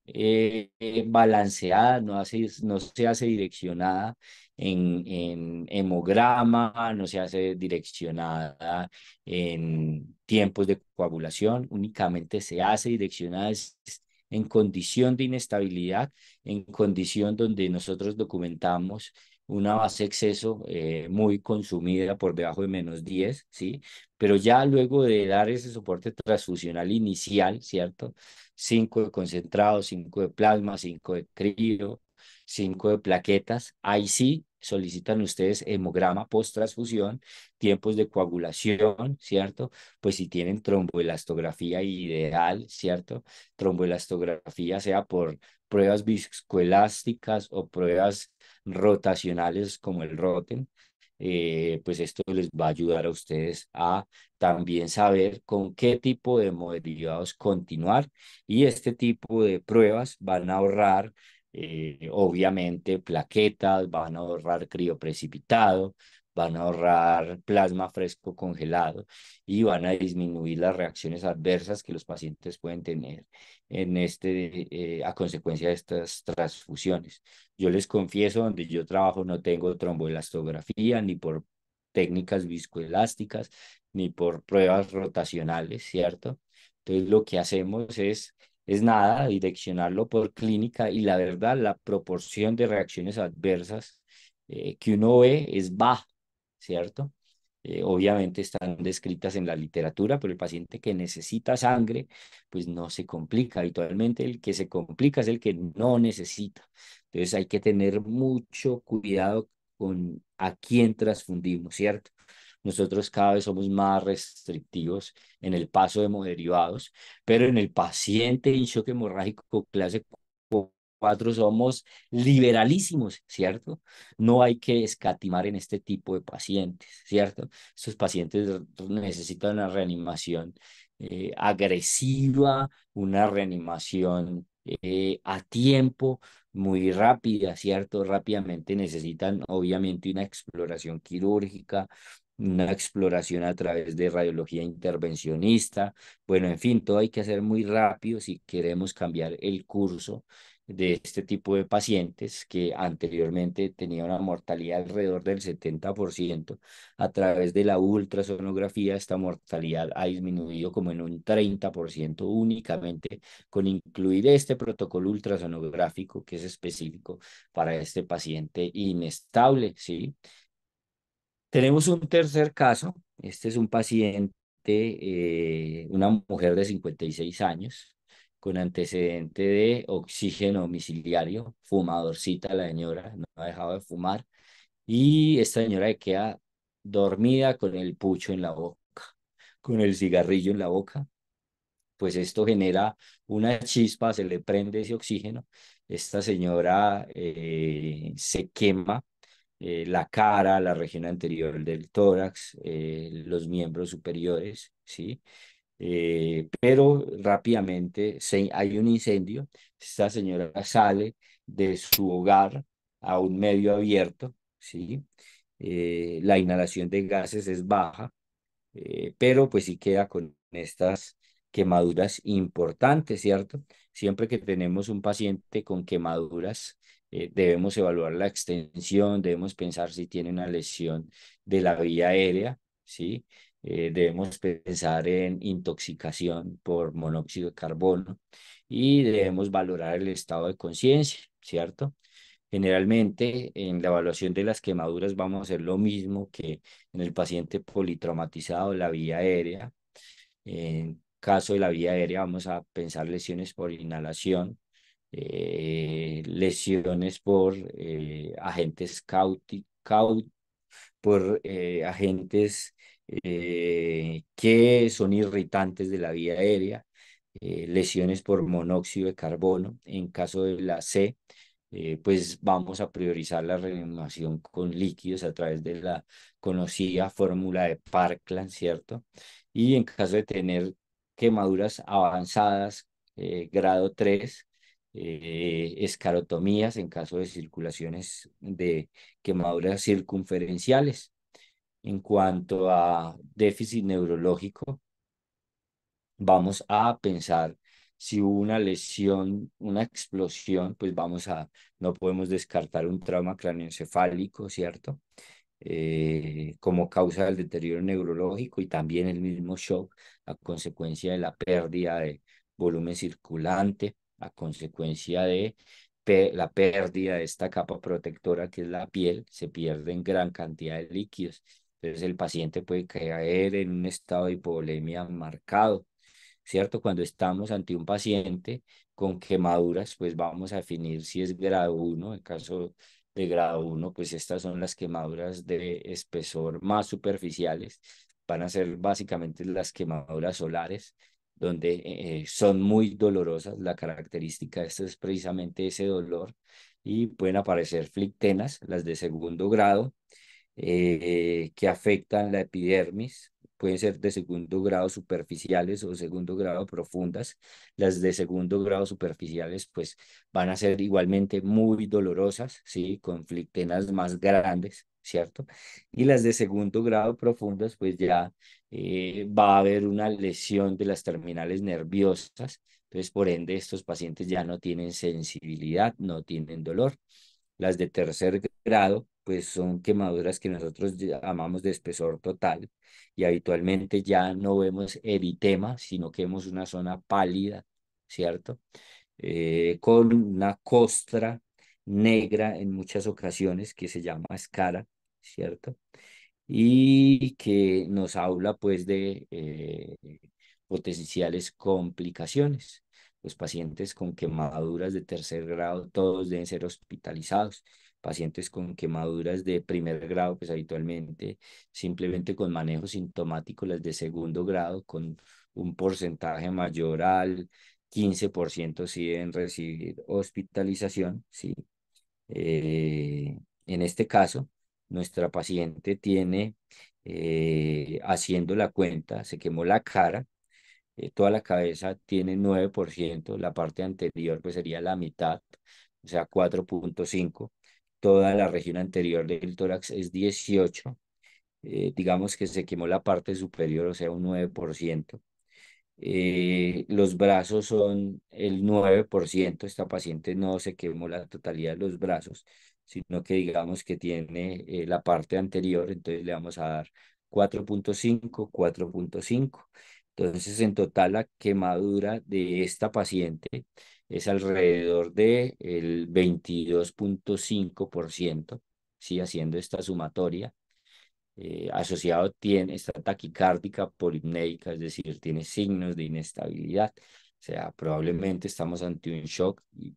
eh, balanceada, no, hace, no se hace direccionada en, hemograma, no se hace direccionada en tiempos de coagulación, únicamente se hace direccionada en condición de inestabilidad, en condición donde nosotros documentamos una base exceso eh, muy consumida por debajo de menos 10, ¿sí? Pero ya luego de dar ese soporte transfusional inicial, ¿cierto? 5 de concentrado, 5 de plasma, 5 de crío, cinco de plaquetas. Ahí sí solicitan ustedes hemograma post-transfusión, tiempos de coagulación, ¿cierto? Pues si tienen tromboelastografía ideal, ¿cierto? Tromboelastografía sea por pruebas viscoelásticas o pruebas rotacionales como el ROTEN, eh, pues esto les va a ayudar a ustedes a también saber con qué tipo de hemoderivados continuar y este tipo de pruebas van a ahorrar eh, obviamente plaquetas, van a ahorrar crío precipitado van a ahorrar plasma fresco congelado y van a disminuir las reacciones adversas que los pacientes pueden tener en este, eh, a consecuencia de estas transfusiones. Yo les confieso, donde yo trabajo no tengo tromboelastografía ni por técnicas viscoelásticas ni por pruebas rotacionales, ¿cierto? Entonces lo que hacemos es es nada, direccionarlo por clínica y la verdad la proporción de reacciones adversas eh, que uno ve es baja, ¿cierto? Eh, obviamente están descritas en la literatura, pero el paciente que necesita sangre, pues no se complica. Habitualmente el que se complica es el que no necesita. Entonces hay que tener mucho cuidado con a quién transfundimos, ¿cierto? nosotros cada vez somos más restrictivos en el paso de hemoderivados, pero en el paciente en shock hemorrágico clase 4 somos liberalísimos, ¿cierto? No hay que escatimar en este tipo de pacientes, ¿cierto? Estos pacientes necesitan una reanimación eh, agresiva, una reanimación eh, a tiempo, muy rápida, ¿cierto? Rápidamente necesitan obviamente una exploración quirúrgica, una exploración a través de radiología intervencionista. Bueno, en fin, todo hay que hacer muy rápido si queremos cambiar el curso de este tipo de pacientes que anteriormente tenía una mortalidad alrededor del 70%, a través de la ultrasonografía esta mortalidad ha disminuido como en un 30% únicamente con incluir este protocolo ultrasonográfico que es específico para este paciente inestable, ¿sí? Tenemos un tercer caso. Este es un paciente, eh, una mujer de 56 años, con antecedente de oxígeno domiciliario, fumadorcita la señora, no ha dejado de fumar, y esta señora queda dormida con el pucho en la boca, con el cigarrillo en la boca, pues esto genera una chispa, se le prende ese oxígeno, esta señora eh, se quema eh, la cara, la región anterior del tórax, eh, los miembros superiores, ¿sí? Eh, pero rápidamente hay un incendio, esta señora sale de su hogar a un medio abierto, ¿sí? la inhalación de gases es baja, pero pues sí queda con estas quemaduras importantes, ¿cierto? Siempre que tenemos un paciente con quemaduras eh, debemos evaluar la extensión, debemos pensar si tiene una lesión de la vía aérea, ¿sí? Eh, debemos pensar en intoxicación por monóxido de carbono y debemos valorar el estado de conciencia, ¿cierto? Generalmente en la evaluación de las quemaduras vamos a hacer lo mismo que en el paciente politraumatizado, la vía aérea. En caso de la vía aérea vamos a pensar lesiones por inhalación, eh, lesiones por eh, agentes cauti, por eh, agentes que son irritantes de la vía aérea, lesiones por monóxido de carbono. En caso de la C, pues vamos a priorizar la reanimación con líquidos a través de la conocida fórmula de Parkland, ¿cierto? Y en caso de tener quemaduras avanzadas, grado 3, eh, escarotomías en caso de circulaciones de quemaduras circunferenciales. En cuanto a déficit neurológico, vamos a pensar si hubo una lesión, una explosión, pues vamos a, no podemos descartar un trauma craneoencefálico, ¿cierto? Eh, como causa del deterioro neurológico y también el mismo shock a consecuencia de la pérdida de volumen circulante consecuencia de la pérdida de esta capa protectora que es la piel, se pierden gran cantidad de líquidos. Entonces el paciente puede caer en un estado de hipovolemia marcado, ¿cierto? Cuando estamos ante un paciente con quemaduras, pues vamos a definir si es grado 1, en caso de grado 1, pues estas son las quemaduras de espesor más superficiales, van a ser básicamente las quemaduras solares, donde eh, eh, son muy dolorosas. La característica de es precisamente ese dolor y pueden aparecer flictenas, las de segundo grado, eh, que afectan la epidermis. Pueden ser de segundo grado superficiales o segundo grado profundas. Las de segundo grado superficiales, pues, van a ser igualmente muy dolorosas, ¿sí? Con flictenas más grandes. ¿cierto? Y las de segundo grado profundas, pues ya eh, va a haber una lesión de las terminales nerviosas, entonces por ende estos pacientes ya no tienen sensibilidad, no tienen dolor. Las de tercer grado, pues son quemaduras que nosotros llamamos de espesor total y habitualmente ya no vemos eritema, sino que vemos una zona pálida, ¿cierto? Eh, con una costra negra en muchas ocasiones que se llama escara ¿cierto? Y que nos habla pues de eh, potenciales complicaciones. Los pacientes con quemaduras de tercer grado, todos deben ser hospitalizados. Pacientes con quemaduras de primer grado, pues habitualmente simplemente con manejo sintomático, las de segundo grado, con un porcentaje mayor al 15% sí deben recibir hospitalización, ¿sí? Eh, en este caso, nuestra paciente tiene, eh, haciendo la cuenta, se quemó la cara, eh, toda la cabeza tiene 9%, la parte anterior pues sería la mitad, o sea 4.5%, toda la región anterior del tórax es 18%, eh, digamos que se quemó la parte superior, o sea un 9%. los brazos son el 9%, esta paciente no se quemó la totalidad de los brazos, sino que digamos que tiene eh, la parte anterior, entonces le vamos a dar 4.5, 4.5. Entonces, en total, la quemadura de esta paciente es alrededor del 22.5%, ¿sí? haciendo esta sumatoria. Eh, asociado tiene esta taquicárdica polipnéica, es decir, tiene signos de inestabilidad. O sea, probablemente estamos ante un shock y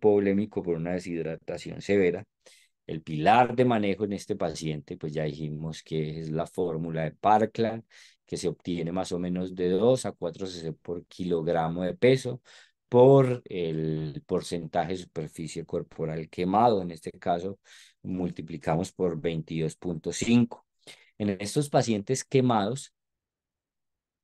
polémico por una deshidratación severa. El pilar de manejo en este paciente, pues ya dijimos que es la fórmula de Parkland, que se obtiene más o menos de 2 a 4 cc por kilogramo de peso por el porcentaje de superficie corporal quemado. En este caso, multiplicamos por 22.5. En estos pacientes quemados,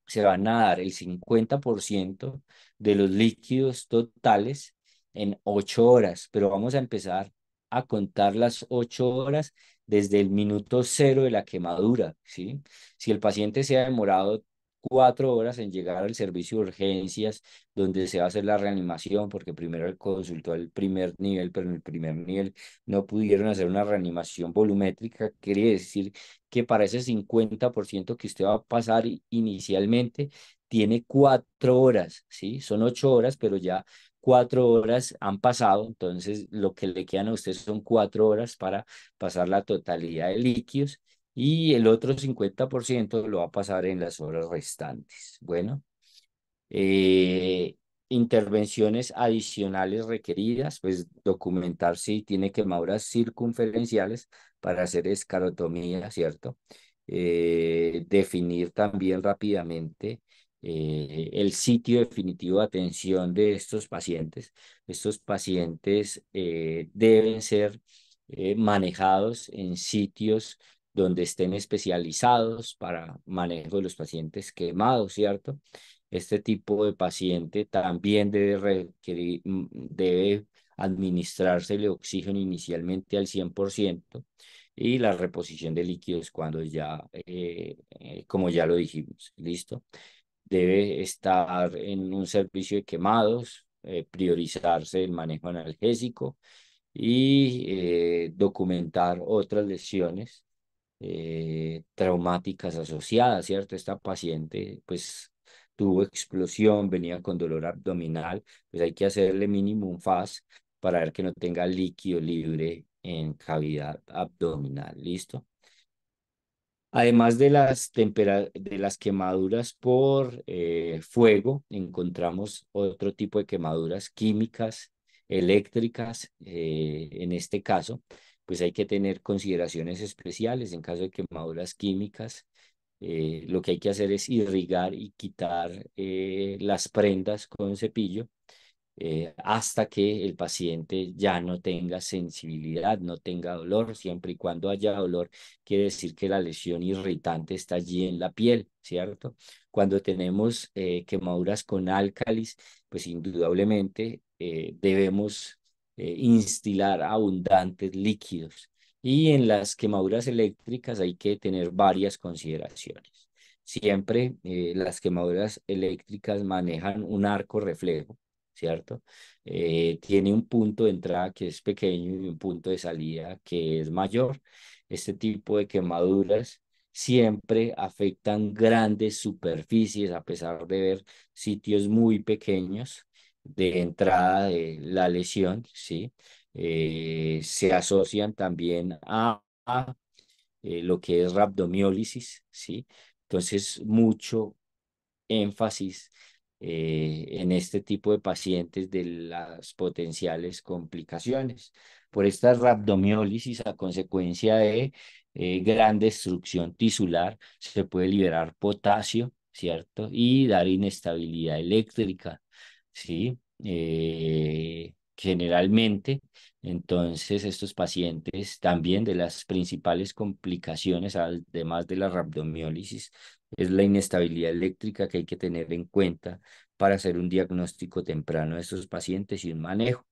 se van a dar el 50% de los líquidos totales en ocho horas, pero vamos a empezar a contar las ocho horas desde el minuto cero de la quemadura, ¿sí? Si el paciente se ha demorado cuatro horas en llegar al servicio de urgencias, donde se va a hacer la reanimación, porque primero consultó el primer nivel, pero en el primer nivel no pudieron hacer una reanimación volumétrica, quiere decir que para ese 50% que usted va a pasar inicialmente, tiene cuatro horas, ¿sí? Son ocho horas, pero ya cuatro horas han pasado, entonces lo que le quedan a usted son cuatro horas para pasar la totalidad de líquidos y el otro 50% lo va a pasar en las horas restantes. Bueno, eh, intervenciones adicionales requeridas, pues documentar si tiene quemaduras circunferenciales para hacer escarotomía, ¿cierto? Eh, definir también rápidamente eh, el sitio definitivo de atención de estos pacientes. Estos pacientes eh, deben ser eh, manejados en sitios donde estén especializados para manejo de los pacientes quemados, ¿cierto? Este tipo de paciente también debe, requerir, mm, debe administrarse el oxígeno inicialmente al 100% y la reposición de líquidos cuando ya, como ya lo dijimos, ¿listo? debe estar en un servicio de quemados, eh, priorizarse el manejo analgésico y eh, documentar otras lesiones eh, traumáticas asociadas, ¿cierto? Esta paciente pues tuvo explosión, venía con dolor abdominal, pues hay que hacerle mínimo un FAS para ver que no tenga líquido libre en cavidad abdominal, ¿listo? Además de las, quemaduras por eh, fuego, encontramos otro tipo de quemaduras químicas, eléctricas, eh, en este caso, pues hay que tener consideraciones especiales en caso de quemaduras químicas. Eh, lo que hay que hacer es irrigar y quitar las prendas con cepillo eh, hasta que el paciente ya no tenga sensibilidad, no tenga dolor. Siempre y cuando haya dolor, quiere decir que la lesión irritante está allí en la piel, ¿cierto? Cuando tenemos eh, quemaduras con álcalis, pues indudablemente eh, debemos instilar abundantes líquidos. Y en las quemaduras eléctricas hay que tener varias consideraciones. Siempre las quemaduras eléctricas manejan un arco reflejo ¿cierto? Eh, tiene un punto de entrada que es pequeño y un punto de salida que es mayor. Este tipo de quemaduras siempre afectan grandes superficies, a pesar de ver sitios muy pequeños de entrada de la lesión, ¿sí? Eh, se asocian también a, eh, lo que es rhabdomiólisis, ¿sí? Entonces, mucho énfasis eh, en este tipo de pacientes de las potenciales complicaciones por esta rhabdomiólisis a consecuencia de eh, gran destrucción tisular, se puede liberar potasio, ¿cierto? Y dar inestabilidad eléctrica, ¿sí? Eh, generalmente, entonces estos pacientes también de las principales complicaciones, además de la rhabdomiólisis, es la inestabilidad eléctrica que hay que tener en cuenta para hacer un diagnóstico temprano de estos pacientes y un manejo.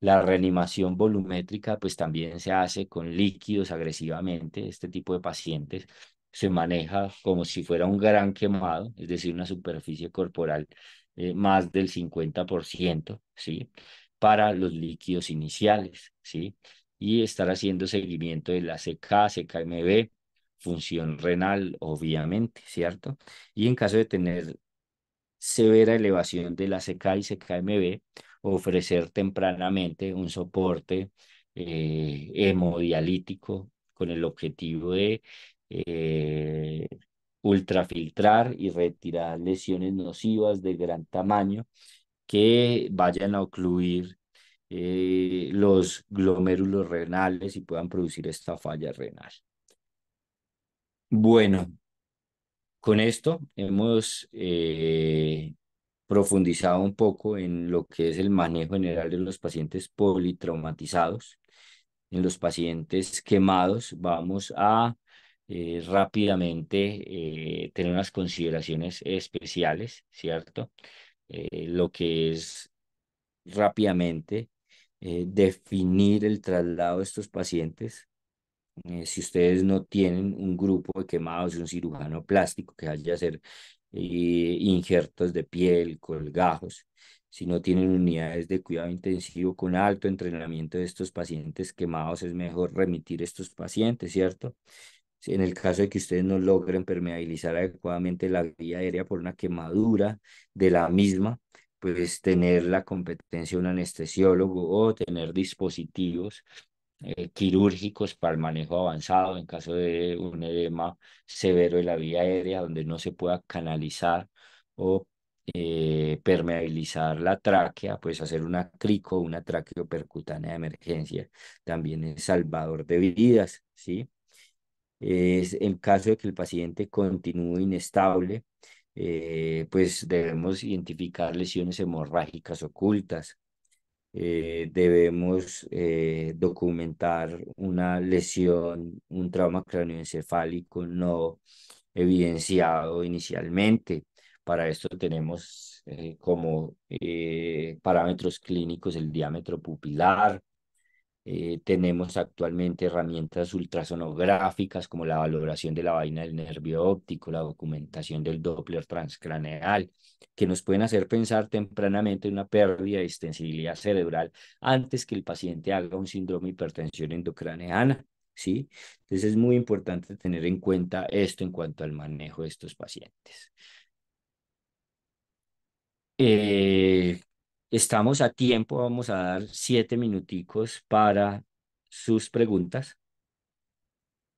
La reanimación volumétrica pues también se hace con líquidos agresivamente, este tipo de pacientes se maneja como si fuera un gran quemado, es decir, una superficie corporal eh, más del 50%, ¿sí? Para los líquidos iniciales, ¿sí? Y estar haciendo seguimiento de la CK, CKMB, función renal, obviamente, ¿cierto? Y en caso de tener severa elevación de la CK y CKMB, ofrecer tempranamente un soporte eh, hemodialítico con el objetivo de eh, ultrafiltrar y retirar lesiones nocivas de gran tamaño que vayan a ocluir eh, los glomérulos renales y puedan producir esta falla renal. Bueno, con esto hemos eh, profundizado un poco en lo que es el manejo general de los pacientes politraumatizados. En los pacientes quemados vamos a eh, rápidamente eh, tener unas consideraciones especiales, ¿cierto? lo que es rápidamente definir el traslado de estos pacientes eh, si ustedes no tienen un grupo de quemados, un cirujano plástico que haya hacer eh, injertos de piel, colgajos, si no tienen unidades de cuidado intensivo con alto entrenamiento de estos pacientes quemados, es mejor remitir estos pacientes, ¿cierto? en el caso de que ustedes no logren permeabilizar adecuadamente la vía aérea por una quemadura de la misma, pues tener la competencia de un anestesiólogo o tener dispositivos eh, quirúrgicos para el manejo avanzado en caso de un edema severo de la vía aérea donde no se pueda canalizar o eh, permeabilizar la tráquea, pues hacer una crico, una percutánea de emergencia también es salvador de vidas, ¿sí? Es en caso de que el paciente continúe inestable, eh, pues debemos identificar lesiones hemorrágicas ocultas, eh, debemos eh, documentar una lesión, un trauma cráneoencefálico no evidenciado inicialmente. Para esto tenemos eh, como parámetros clínicos el diámetro pupilar, eh, tenemos actualmente herramientas ultrasonográficas como la valoración de la vaina del nervio óptico, la documentación del Doppler transcraneal, que nos pueden hacer pensar tempranamente en una pérdida de extensibilidad cerebral antes que el paciente haga un síndrome de hipertensión endocraneana. ¿sí? Entonces es muy importante tener en cuenta esto en cuanto al manejo de estos pacientes. Eh, Estamos a tiempo, vamos a dar siete minuticos para sus preguntas.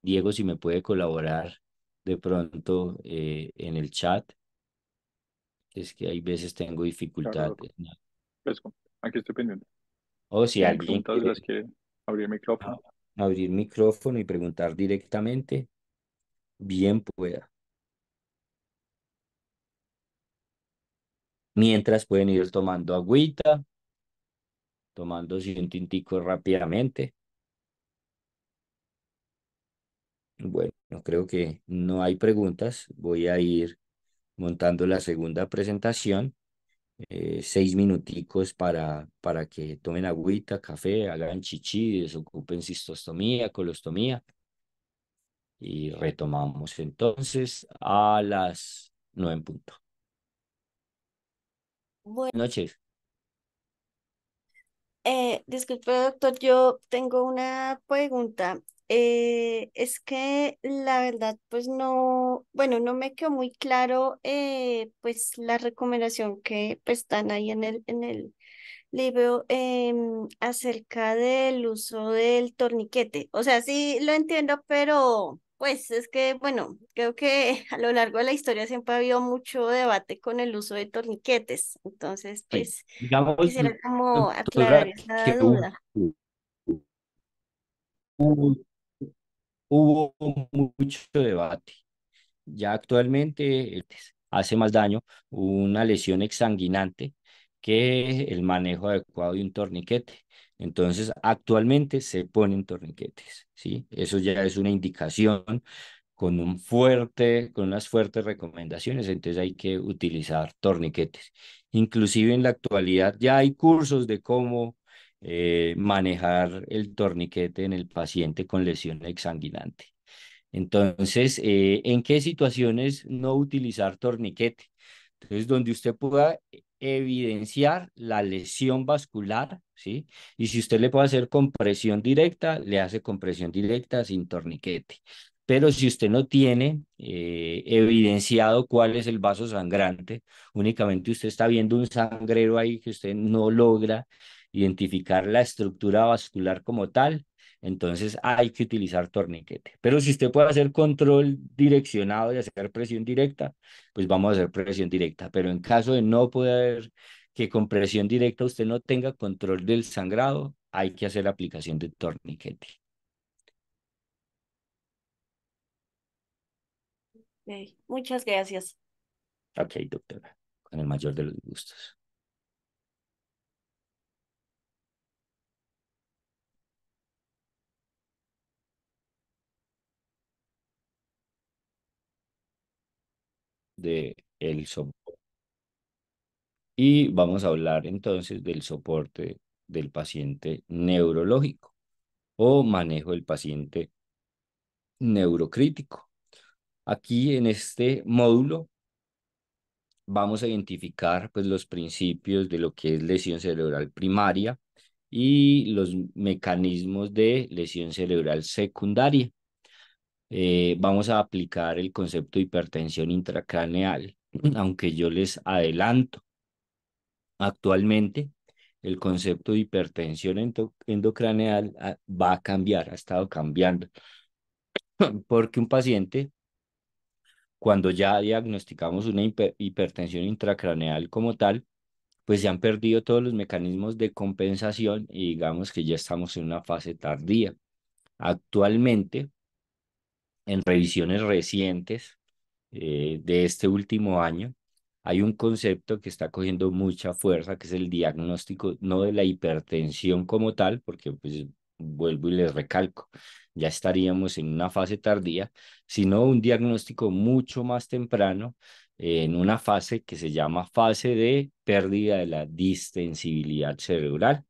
Diego, si me puede colaborar de pronto eh, en el chat. Es que hay veces tengo dificultad. Pues, aquí estoy pendiente. O oh, si alguien quiere... las que abrir micrófono. Abrir micrófono y preguntar directamente, bien pueda. Mientras pueden ir tomando agüita, tomando un tintico rápidamente. Bueno, creo que no hay preguntas. Voy a ir montando la segunda presentación. Eh, seis minuticos para, para que tomen agüita, café, hagan chichi, desocupen cistostomía, colostomía. Y retomamos entonces a las nueve en punto. Buenas noches. Eh, disculpe, doctor, yo tengo una pregunta. Eh, es que la verdad, pues no, bueno, no me quedó muy claro, eh, pues la recomendación que pues, están ahí en el, en el libro em, acerca del uso del torniquete. O sea, sí lo entiendo, pero pues es que, bueno, creo que a lo largo de la historia siempre ha habido mucho debate con el uso de torniquetes. Entonces, pues, quisiera como aclarar esa duda. Hubo, mucho debate. Ya actualmente hace más daño una lesión exanguinante que el manejo adecuado de un torniquete. Entonces, actualmente se ponen torniquetes, ¿sí? Eso ya es una indicación con, un fuerte, con unas fuertes recomendaciones, entonces hay que utilizar torniquetes. Inclusive en la actualidad ya hay cursos de cómo eh, manejar el torniquete en el paciente con lesión exsanguinante. Entonces, eh, ¿en qué situaciones no utilizar torniquete? Entonces, donde usted pueda evidenciar la lesión vascular y si usted le puede hacer compresión directa, le hace compresión directa sin torniquete. Pero si usted no tiene eh, evidenciado cuál es el vaso sangrante, únicamente usted está viendo un sangrero ahí que usted no logra identificar la estructura vascular como tal, entonces hay que utilizar torniquete. Pero si usted puede hacer control direccionado y hacer presión directa, pues vamos a hacer presión directa. Pero en caso de no poder que con presión directa usted no tenga control del sangrado, hay que hacer la aplicación de torniquete. Muchas gracias. Ok, doctora, con el mayor de los gustos. de el y vamos a hablar entonces del soporte del paciente neurológico o manejo del paciente neurocrítico. Aquí en este módulo vamos a identificar pues, los principios de lo que es lesión cerebral primaria y los mecanismos de lesión cerebral secundaria. Eh, vamos a aplicar el concepto de hipertensión intracraneal, aunque yo les adelanto, Actualmente, el concepto de hipertensión endocraneal ah, va a cambiar, ha estado cambiando, porque un paciente, cuando ya diagnosticamos una hipertensión intracraneal como tal, pues se han perdido todos los mecanismos de compensación y digamos que ya estamos en una fase tardía. Actualmente, en revisiones recientes eh, de este último año, hay un concepto que está cogiendo mucha fuerza, que es el diagnóstico, no de la hipertensión como tal, porque pues vuelvo y les recalco, ya estaríamos en una fase tardía, sino un diagnóstico mucho más temprano en una fase que se llama fase de pérdida de la distensibilidad cerebral.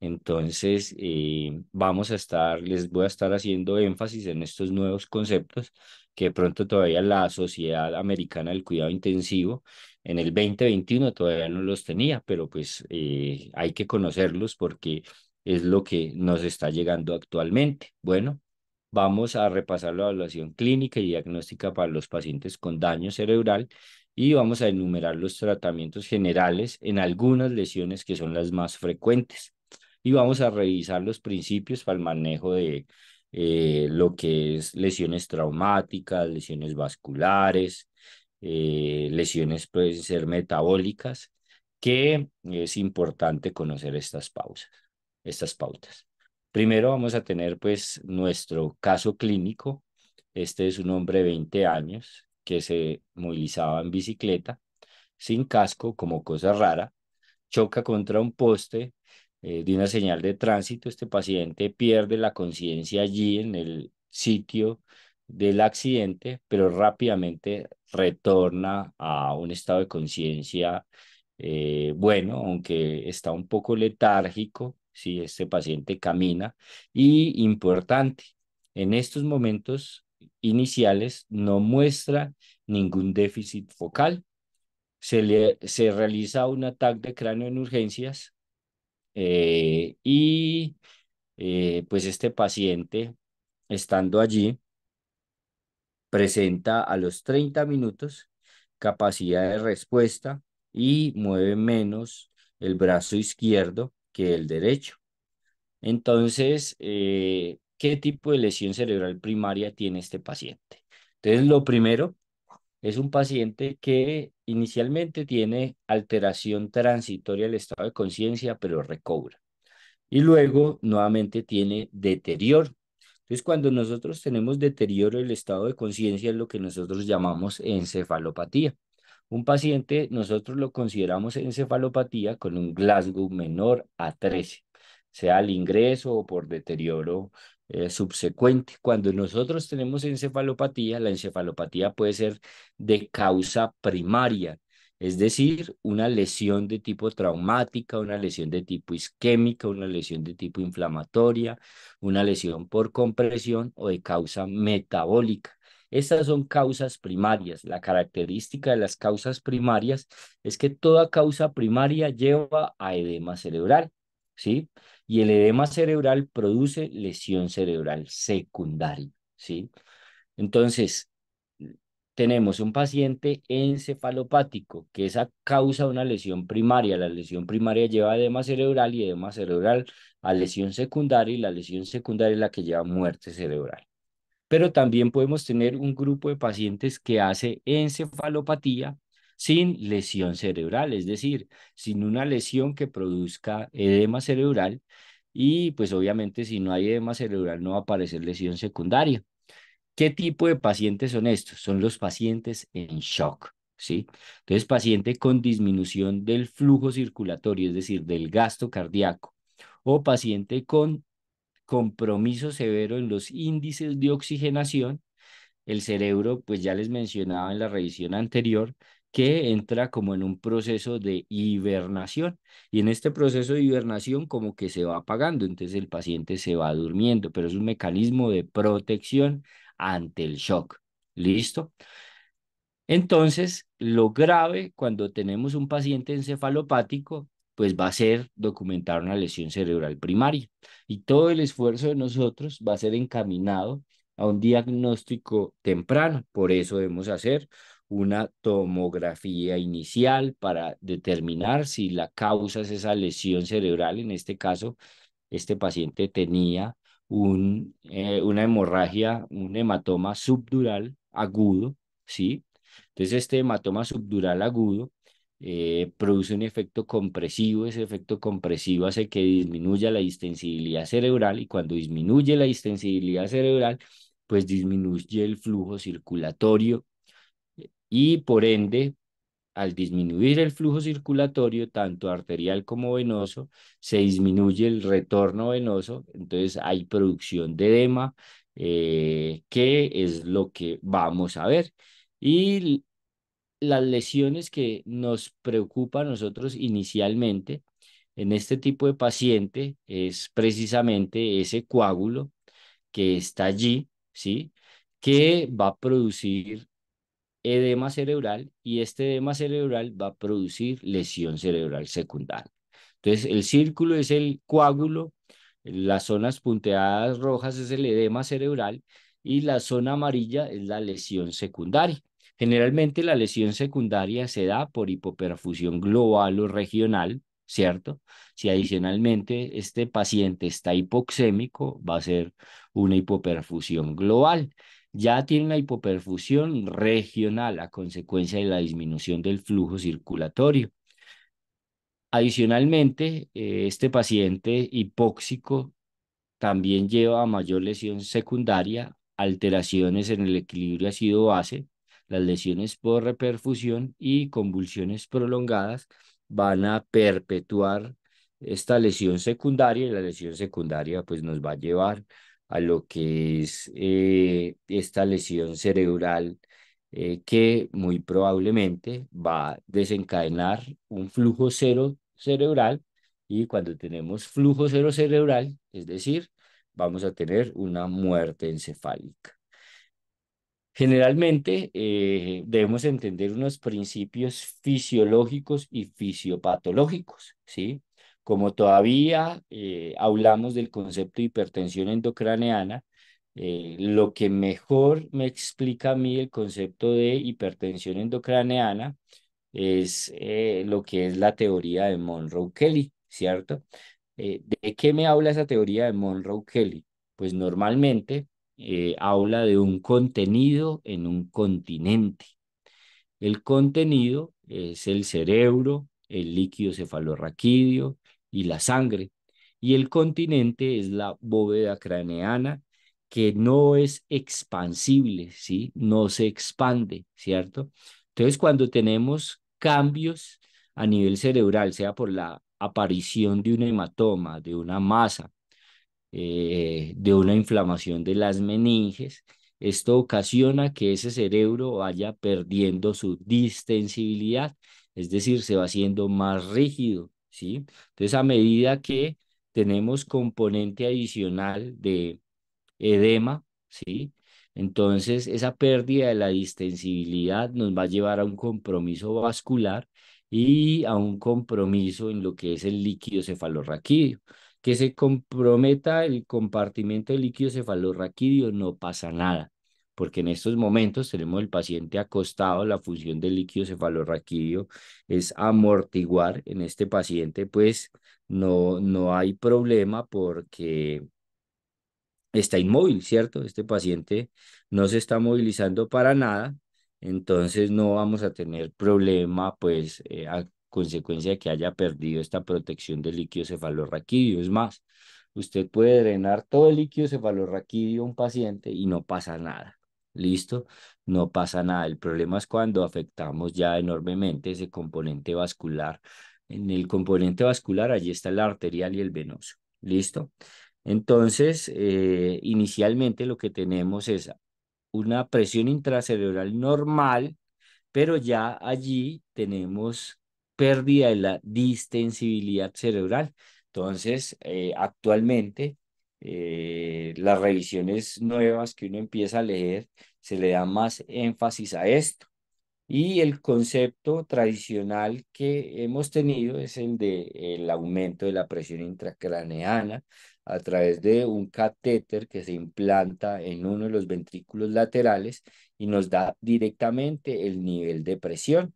Entonces, eh, vamos a estar, les voy a estar haciendo énfasis en estos nuevos conceptos que de pronto todavía la Sociedad Americana del Cuidado Intensivo en el 2021 todavía no los tenía, pero pues eh, hay que conocerlos porque es lo que nos está llegando actualmente. Bueno, vamos a repasar la evaluación clínica y diagnóstica para los pacientes con daño cerebral y vamos a enumerar los tratamientos generales en algunas lesiones que son las más frecuentes. Y vamos a revisar los principios para el manejo de eh, lo que es lesiones traumáticas, lesiones vasculares, eh, lesiones pueden ser metabólicas, que es importante conocer estas pausas, estas pautas. Primero vamos a tener pues nuestro caso clínico. Este es un hombre de 20 años que se movilizaba en bicicleta sin casco como cosa rara, choca contra un poste eh, de una señal de tránsito. Este paciente pierde la conciencia allí en el sitio del accidente, pero rápidamente retorna a un estado de conciencia eh, bueno, aunque está un poco letárgico, si este paciente camina. Y importante, en estos momentos iniciales no muestra ningún déficit focal. Se, le, se realiza un ataque de cráneo en urgencias eh, y eh, pues este paciente, estando allí, presenta a los 30 minutos capacidad de respuesta y mueve menos el brazo izquierdo que el derecho. Entonces, eh, ¿qué tipo de lesión cerebral primaria tiene este paciente? Entonces, lo primero es un paciente que inicialmente tiene alteración transitoria del estado de conciencia, pero recobra. Y luego, nuevamente, tiene deterioro entonces, cuando nosotros tenemos deterioro del estado de conciencia, es lo que nosotros llamamos encefalopatía. Un paciente, nosotros lo consideramos encefalopatía con un Glasgow menor a 13, sea al ingreso o por deterioro eh, subsecuente. Cuando nosotros tenemos encefalopatía, la encefalopatía puede ser de causa primaria, es decir, una lesión de tipo traumática, una lesión de tipo isquémica, una lesión de tipo inflamatoria, una lesión por compresión o de causa metabólica. Estas son causas primarias. La característica de las causas primarias es que toda causa primaria lleva a edema cerebral, ¿sí? Y el edema cerebral produce lesión cerebral secundaria, ¿sí? Entonces, tenemos un paciente encefalopático, que esa causa una lesión primaria. La lesión primaria lleva edema cerebral y edema cerebral a lesión secundaria y la lesión secundaria es la que lleva muerte cerebral. Pero también podemos tener un grupo de pacientes que hace encefalopatía sin lesión cerebral, es decir, sin una lesión que produzca edema cerebral y pues obviamente si no hay edema cerebral no va a aparecer lesión secundaria. ¿Qué tipo de pacientes son estos? Son los pacientes en shock, ¿sí? Entonces, paciente con disminución del flujo circulatorio, es decir, del gasto cardíaco, o paciente con compromiso severo en los índices de oxigenación, el cerebro, pues ya les mencionaba en la revisión anterior, que entra como en un proceso de hibernación. Y en este proceso de hibernación como que se va apagando, entonces el paciente se va durmiendo, pero es un mecanismo de protección ante el shock. ¿Listo? Entonces, lo grave cuando tenemos un paciente encefalopático, pues va a ser documentar una lesión cerebral primaria. Y todo el esfuerzo de nosotros va a ser encaminado a un diagnóstico temprano. Por eso debemos hacer una tomografía inicial para determinar si la causa es esa lesión cerebral. En este caso, este paciente tenía un, eh, una hemorragia, un hematoma subdural agudo, ¿sí? Entonces este hematoma subdural agudo eh, produce un efecto compresivo, ese efecto compresivo hace que disminuya la distensibilidad cerebral y cuando disminuye la distensibilidad cerebral, pues disminuye el flujo circulatorio y por ende al disminuir el flujo circulatorio, tanto arterial como venoso, se disminuye el retorno venoso, entonces hay producción de edema, eh, que es lo que vamos a ver. Y las lesiones que nos preocupa a nosotros inicialmente en este tipo de paciente es precisamente ese coágulo que está allí, ¿sí? Que va a producir edema cerebral y este edema cerebral va a producir lesión cerebral secundaria. Entonces, el círculo es el coágulo, las zonas punteadas rojas es el edema cerebral y la zona amarilla es la lesión secundaria. Generalmente la lesión secundaria se da por hipoperfusión global o regional, ¿cierto? Si adicionalmente este paciente está hipoxémico, va a ser una hipoperfusión global ya tienen la hipoperfusión regional a consecuencia de la disminución del flujo circulatorio. Adicionalmente, eh, este paciente hipóxico también lleva a mayor lesión secundaria, alteraciones en el equilibrio ácido-base, las lesiones por reperfusión y convulsiones prolongadas van a perpetuar esta lesión secundaria y la lesión secundaria pues nos va a llevar a lo que es eh, esta lesión cerebral eh, que muy probablemente va a desencadenar un flujo cero cerebral y cuando tenemos flujo cero cerebral, es decir, vamos a tener una muerte encefálica. Generalmente eh, debemos entender unos principios fisiológicos y fisiopatológicos, ¿sí? como todavía eh, hablamos del concepto de hipertensión endocraneana, eh, lo que mejor me explica a mí el concepto de hipertensión endocraneana es eh, lo que es la teoría de Monroe-Kelly, ¿cierto? ¿De qué me habla esa teoría de Monroe-Kelly? Pues normalmente habla de un contenido en un continente. El contenido es el cerebro, el líquido cefalorraquídeo, y la sangre. Y el continente es la bóveda craneana que no es expansible, ¿sí? No se expande, ¿cierto? Entonces, cuando tenemos cambios a nivel cerebral, sea por la aparición de un hematoma, de una masa, eh, de una inflamación de las meninges, esto ocasiona que ese cerebro vaya perdiendo su distensibilidad, es decir, se va haciendo más rígido, entonces, a medida que tenemos componente adicional de edema, ¿sí? Entonces, esa pérdida de la distensibilidad nos va a llevar a un compromiso vascular y a un compromiso en lo que es el líquido cefalorraquídeo. Que se comprometa el compartimento del líquido cefalorraquídeo no pasa nada porque en estos momentos tenemos el paciente acostado, la función del líquido cefalorraquídeo es amortiguar en este paciente, pues no, no hay problema porque está inmóvil, ¿cierto? Este paciente no se está movilizando para nada, entonces no vamos a tener problema, pues, eh, a consecuencia de que haya perdido esta protección del líquido cefalorraquídeo. Es más, usted puede drenar todo el líquido cefalorraquídeo a un paciente y no pasa nada listo, no pasa nada. El problema es cuando afectamos ya enormemente ese componente vascular. En el componente vascular, allí está el arterial y el venoso, listo. Entonces, eh, inicialmente lo que tenemos es una presión intracerebral normal, pero ya allí tenemos pérdida de la distensibilidad cerebral. Entonces, eh, actualmente, eh, las revisiones nuevas que uno empieza a leer se le da más énfasis a esto. Y el concepto tradicional que hemos tenido es el de el aumento de la presión intracraneana a través de un catéter que se implanta en uno de los ventrículos laterales y nos da directamente el nivel de presión.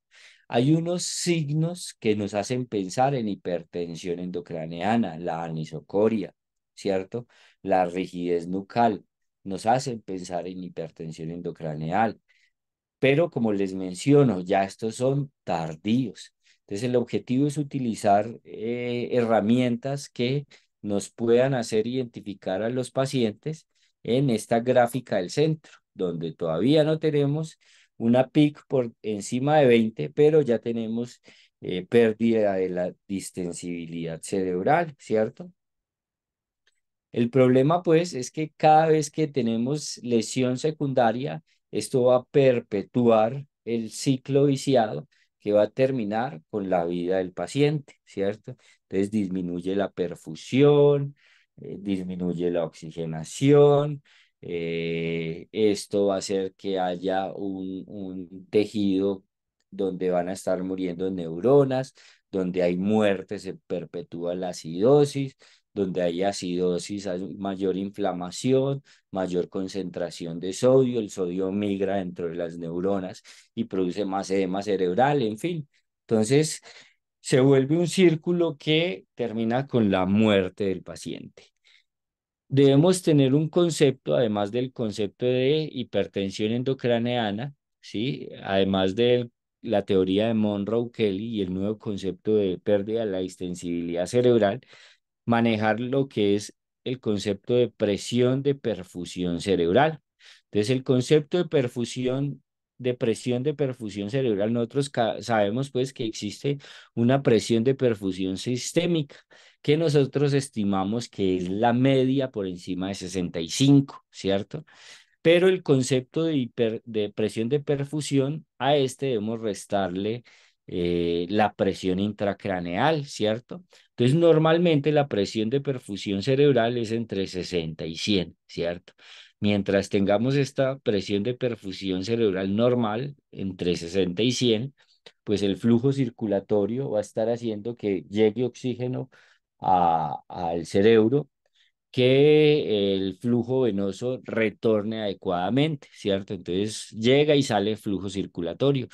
Hay unos signos que nos hacen pensar en hipertensión endocraneana, la anisocoria, ¿cierto? La rigidez nucal, nos hacen pensar en hipertensión endocraneal. Pero como les menciono, ya estos son tardíos. Entonces el objetivo es utilizar eh, herramientas que nos puedan hacer identificar a los pacientes en esta gráfica del centro, donde todavía no tenemos una PIC por encima de 20, pero ya tenemos eh, pérdida de la distensibilidad cerebral, ¿cierto? El problema, pues, es que cada vez que tenemos lesión secundaria, esto va a perpetuar el ciclo viciado que va a terminar con la vida del paciente, ¿cierto? Entonces disminuye la perfusión, eh, disminuye la oxigenación, eh, esto va a hacer que haya un, un tejido donde van a estar muriendo neuronas, donde hay muerte, se perpetúa la acidosis, donde hay acidosis, hay mayor inflamación, mayor concentración de sodio, el sodio migra dentro de las neuronas y produce más edema cerebral, en fin. Entonces, se vuelve un círculo que termina con la muerte del paciente. Debemos tener un concepto, además del concepto de hipertensión endocraneana, ¿sí? además de la teoría de Monroe-Kelly y el nuevo concepto de pérdida de la extensibilidad cerebral, manejar lo que es el concepto de presión de perfusión cerebral. Entonces, el concepto de perfusión, de presión de perfusión cerebral, nosotros sabemos pues que existe una presión de perfusión sistémica que nosotros estimamos que es la media por encima de 65, ¿cierto? Pero el concepto de, de presión de perfusión, a este debemos restarle eh, la presión intracraneal, ¿cierto? Entonces, normalmente la presión de perfusión cerebral es entre 60 y 100, ¿cierto? Mientras tengamos esta presión de perfusión cerebral normal, entre 60 y 100, pues el flujo circulatorio va a estar haciendo que llegue oxígeno al cerebro, que el flujo venoso retorne adecuadamente, ¿cierto? Entonces llega y sale flujo circulatorio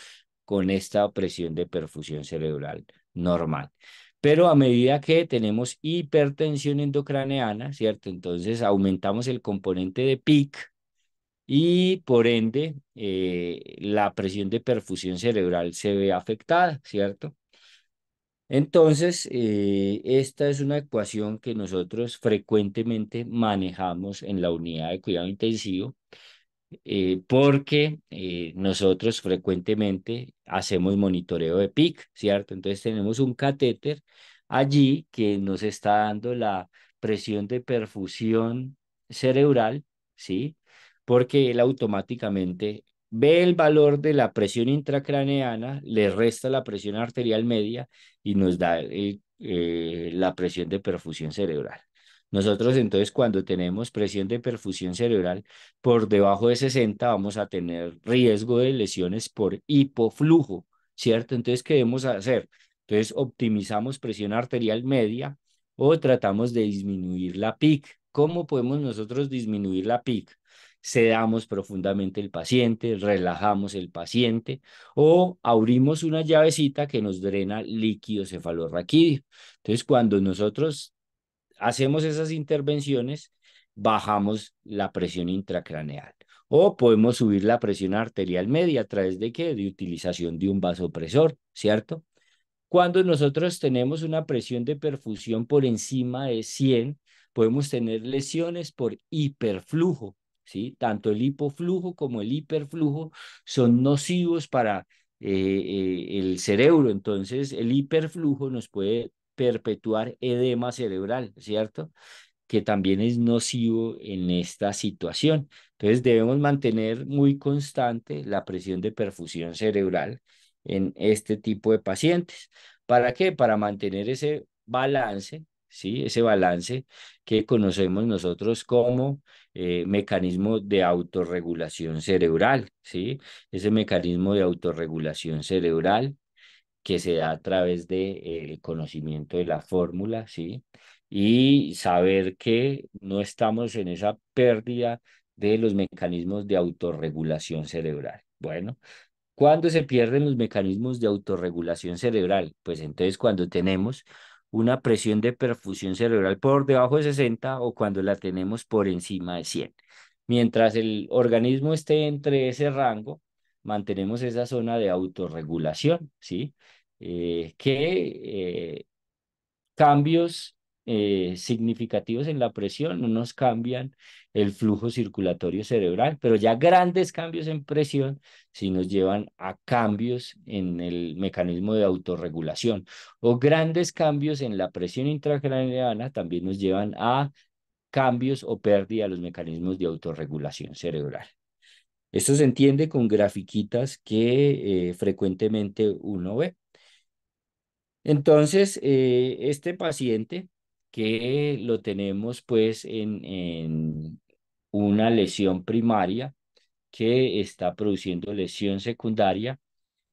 con esta presión de perfusión cerebral normal. Pero a medida que tenemos hipertensión endocraneana, ¿cierto? Entonces aumentamos el componente de PIC y por ende eh, la presión de perfusión cerebral se ve afectada, ¿cierto? Entonces, eh, esta es una ecuación que nosotros frecuentemente manejamos en la unidad de cuidado intensivo eh, porque eh, nosotros frecuentemente hacemos monitoreo de PIC, ¿cierto? Entonces tenemos un catéter allí que nos está dando la presión de perfusión cerebral, ¿sí? Porque él automáticamente ve el valor de la presión intracraneana, le resta la presión arterial media y nos da eh, la presión de perfusión cerebral. Nosotros entonces cuando tenemos presión de perfusión cerebral por debajo de 60 vamos a tener riesgo de lesiones por hipoflujo, ¿cierto? Entonces, ¿qué debemos hacer? Entonces, optimizamos presión arterial media o tratamos de disminuir la PIC. ¿Cómo podemos nosotros disminuir la PIC? sedamos profundamente el paciente, relajamos el paciente o abrimos una llavecita que nos drena líquido cefalorraquídeo. Entonces, cuando nosotros hacemos esas intervenciones, bajamos la presión intracraneal. O podemos subir la presión arterial media a través de qué? De utilización de un vasopresor, ¿cierto? Cuando nosotros tenemos una presión de perfusión por encima de 100, podemos tener lesiones por hiperflujo, ¿sí? Tanto el hipoflujo como el hiperflujo son nocivos para eh, eh, el cerebro. Entonces, el hiperflujo nos puede perpetuar edema cerebral, ¿cierto? Que también es nocivo en esta situación. Entonces debemos mantener muy constante la presión de perfusión cerebral en este tipo de pacientes. ¿Para qué? Para mantener ese balance, ¿sí? Ese balance que conocemos nosotros como eh, mecanismo de autorregulación cerebral, ¿sí? Ese mecanismo de autorregulación cerebral que se da a través del de, eh, conocimiento de la fórmula, ¿sí? Y saber que no estamos en esa pérdida de los mecanismos de autorregulación cerebral. Bueno, ¿cuándo se pierden los mecanismos de autorregulación cerebral? Pues entonces cuando tenemos una presión de perfusión cerebral por debajo de 60 o cuando la tenemos por encima de 100. Mientras el organismo esté entre ese rango, mantenemos esa zona de autorregulación, ¿sí? Eh, que eh, cambios eh, significativos en la presión no nos cambian el flujo circulatorio cerebral, pero ya grandes cambios en presión sí nos llevan a cambios en el mecanismo de autorregulación o grandes cambios en la presión intracraniana también nos llevan a cambios o pérdida de los mecanismos de autorregulación cerebral. Esto se entiende con grafiquitas que frecuentemente uno ve. Entonces, eh, este paciente que lo tenemos pues en, en una lesión primaria que está produciendo lesión secundaria,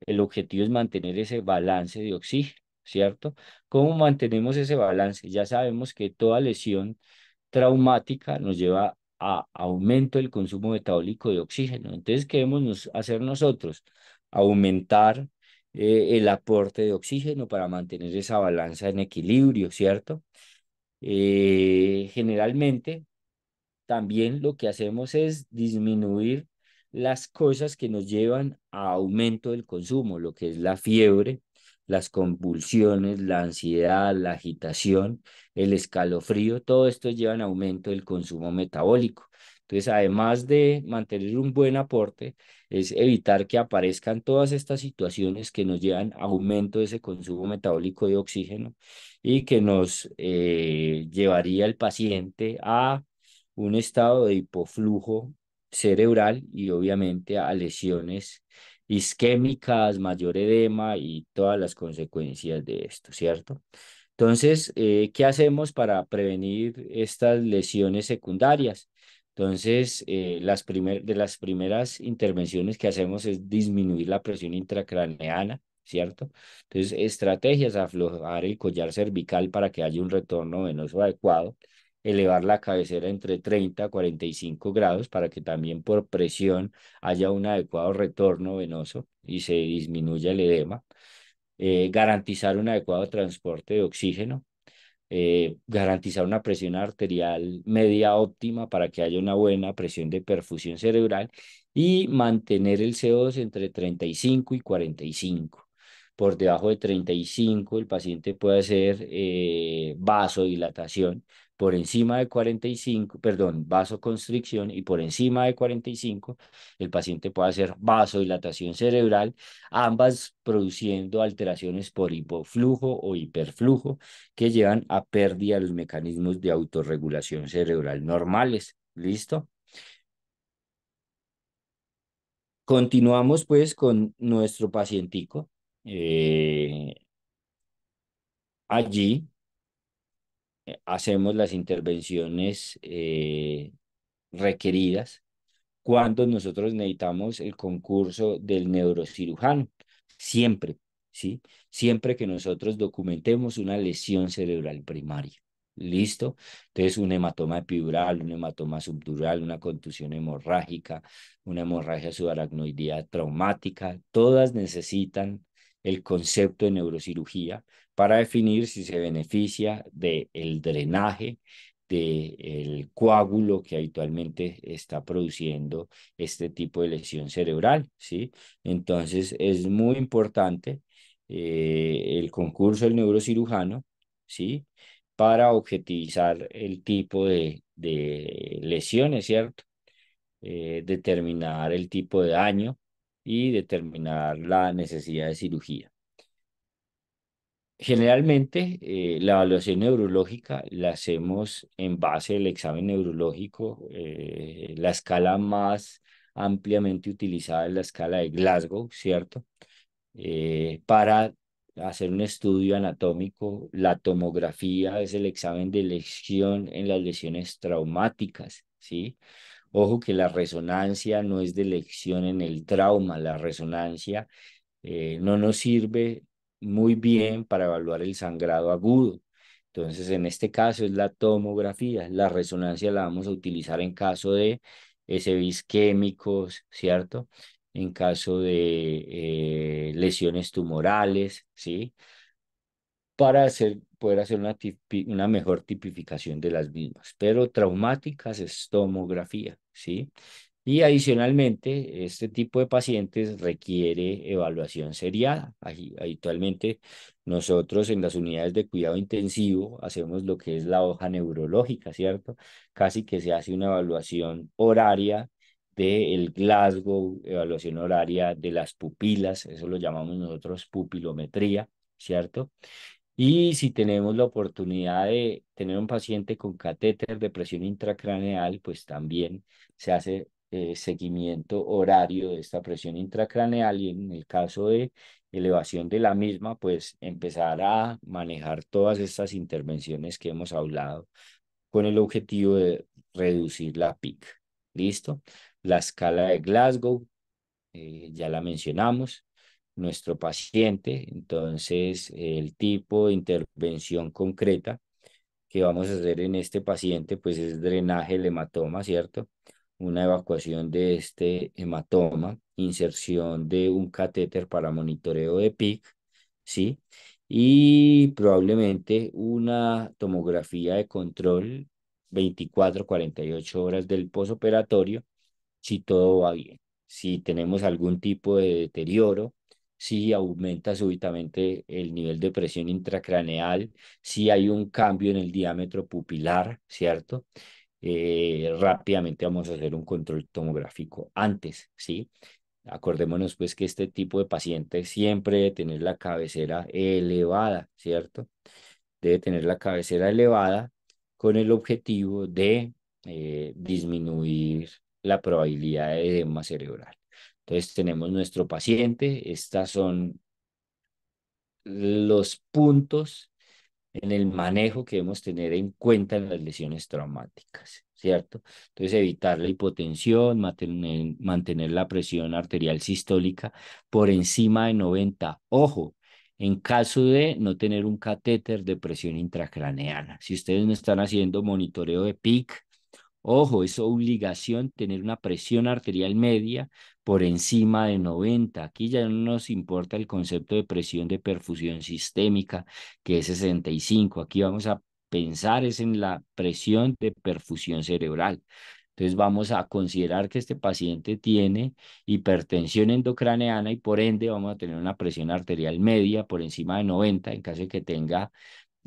el objetivo es mantener ese balance de oxígeno, ¿cierto? ¿Cómo mantenemos ese balance? Ya sabemos que toda lesión traumática nos lleva a aumento del consumo metabólico de oxígeno. Entonces, ¿qué debemos hacer nosotros? Aumentar eh, el aporte de oxígeno para mantener esa balanza en equilibrio, ¿cierto? Eh, generalmente, también lo que hacemos es disminuir las cosas que nos llevan a aumento del consumo, lo que es la fiebre, las convulsiones, la ansiedad, la agitación, el escalofrío, todo esto lleva a aumento del consumo metabólico. Entonces, además de mantener un buen aporte, es evitar que aparezcan todas estas situaciones que nos llevan a aumento de ese consumo metabólico de oxígeno y que nos eh, llevaría el paciente a un estado de hipoflujo cerebral y obviamente a lesiones isquémicas, mayor edema y todas las consecuencias de esto, ¿cierto? Entonces, eh, ¿qué hacemos para prevenir estas lesiones secundarias? Entonces, eh, las de las primeras intervenciones que hacemos es disminuir la presión intracraneana, ¿cierto? Entonces, estrategias, aflojar el collar cervical para que haya un retorno venoso adecuado, elevar la cabecera entre 30 a 45 grados para que también por presión haya un adecuado retorno venoso y se disminuya el edema, eh, garantizar un adecuado transporte de oxígeno, eh, garantizar una presión arterial media óptima para que haya una buena presión de perfusión cerebral y mantener el CO2 entre 35 y 45. Por debajo de 35 el paciente puede hacer eh, vasodilatación, por encima de 45, perdón, vasoconstricción y por encima de 45, el paciente puede hacer vasodilatación cerebral, ambas produciendo alteraciones por hipoflujo o hiperflujo que llevan a pérdida de los mecanismos de autorregulación cerebral normales. ¿Listo? Continuamos pues con nuestro pacientico. Eh, allí eh, hacemos las intervenciones eh, requeridas cuando nosotros necesitamos el concurso del neurocirujano, siempre, ¿sí? Siempre que nosotros documentemos una lesión cerebral primaria. ¿Listo? Entonces, un hematoma epidural, un hematoma subdural, una contusión hemorrágica, una hemorragia subaracnoidea traumática, todas necesitan el concepto de neurocirugía para definir si se beneficia del drenaje del coágulo que habitualmente está produciendo este tipo de lesión cerebral, ¿sí? Entonces es muy importante eh, el concurso del neurocirujano, ¿sí? Para objetivizar el tipo de, lesiones, ¿cierto? Eh, determinar el tipo de daño y determinar la necesidad de cirugía. Generalmente, eh, la evaluación neurológica la hacemos en base al examen neurológico. Eh, la escala más ampliamente utilizada es la escala de Glasgow, ¿cierto? Eh, para hacer un estudio anatómico, la tomografía es el examen de lesión en las lesiones traumáticas, ¿sí? Ojo que la resonancia no es de lesión en el trauma, la resonancia no nos sirve muy bien para evaluar el sangrado agudo. Entonces, en este caso es la tomografía, la resonancia la vamos a utilizar en caso de SBIs químicos, ¿cierto? En caso de eh, lesiones tumorales, ¿sí? Para hacer, poder hacer una, una mejor tipificación de las mismas. Pero traumáticas es tomografía, ¿sí? Y adicionalmente, este tipo de pacientes requiere evaluación seriada. Habitualmente nosotros en las unidades de cuidado intensivo hacemos lo que es la hoja neurológica, ¿cierto? Casi que se hace una evaluación horaria del Glasgow, evaluación horaria de las pupilas, eso lo llamamos nosotros pupilometría, ¿cierto? Y si tenemos la oportunidad de tener un paciente con catéter de presión intracraneal, pues también se hace eh, seguimiento horario de esta presión intracraneal y en el caso de elevación de la misma, pues empezar a manejar todas estas intervenciones que hemos hablado con el objetivo de reducir la PIC. ¿Listo? La escala de Glasgow, eh, ya la mencionamos, nuestro paciente, entonces el tipo de intervención concreta que vamos a hacer en este paciente, pues es drenaje del hematoma, ¿cierto? una evacuación de este hematoma, inserción de un catéter para monitoreo de PIC, ¿sí? Y probablemente una tomografía de control 24, 48 horas del posoperatorio, si todo va bien. Si tenemos algún tipo de deterioro, si aumenta súbitamente el nivel de presión intracraneal, si hay un cambio en el diámetro pupilar, ¿cierto? Eh, rápidamente vamos a hacer un control tomográfico antes, ¿sí? Acordémonos pues que este tipo de paciente siempre debe tener la cabecera elevada, ¿cierto? Debe tener la cabecera elevada con el objetivo de eh, disminuir la probabilidad de edema cerebral. Entonces tenemos nuestro paciente, estas son los puntos en el manejo que debemos tener en cuenta en las lesiones traumáticas, ¿cierto? Entonces, evitar la hipotensión, mantener, la presión arterial sistólica por encima de 90. Ojo, en caso de no tener un catéter de presión intracraneana. Si ustedes no están haciendo monitoreo de PIC, Ojo, es obligación tener una presión arterial media por encima de 90. Aquí ya no nos importa el concepto de presión de perfusión sistémica, que es 65. Aquí vamos a pensar es en la presión de perfusión cerebral. Entonces vamos a considerar que este paciente tiene hipertensión endocraneana y por ende vamos a tener una presión arterial media por encima de 90 en caso de que tenga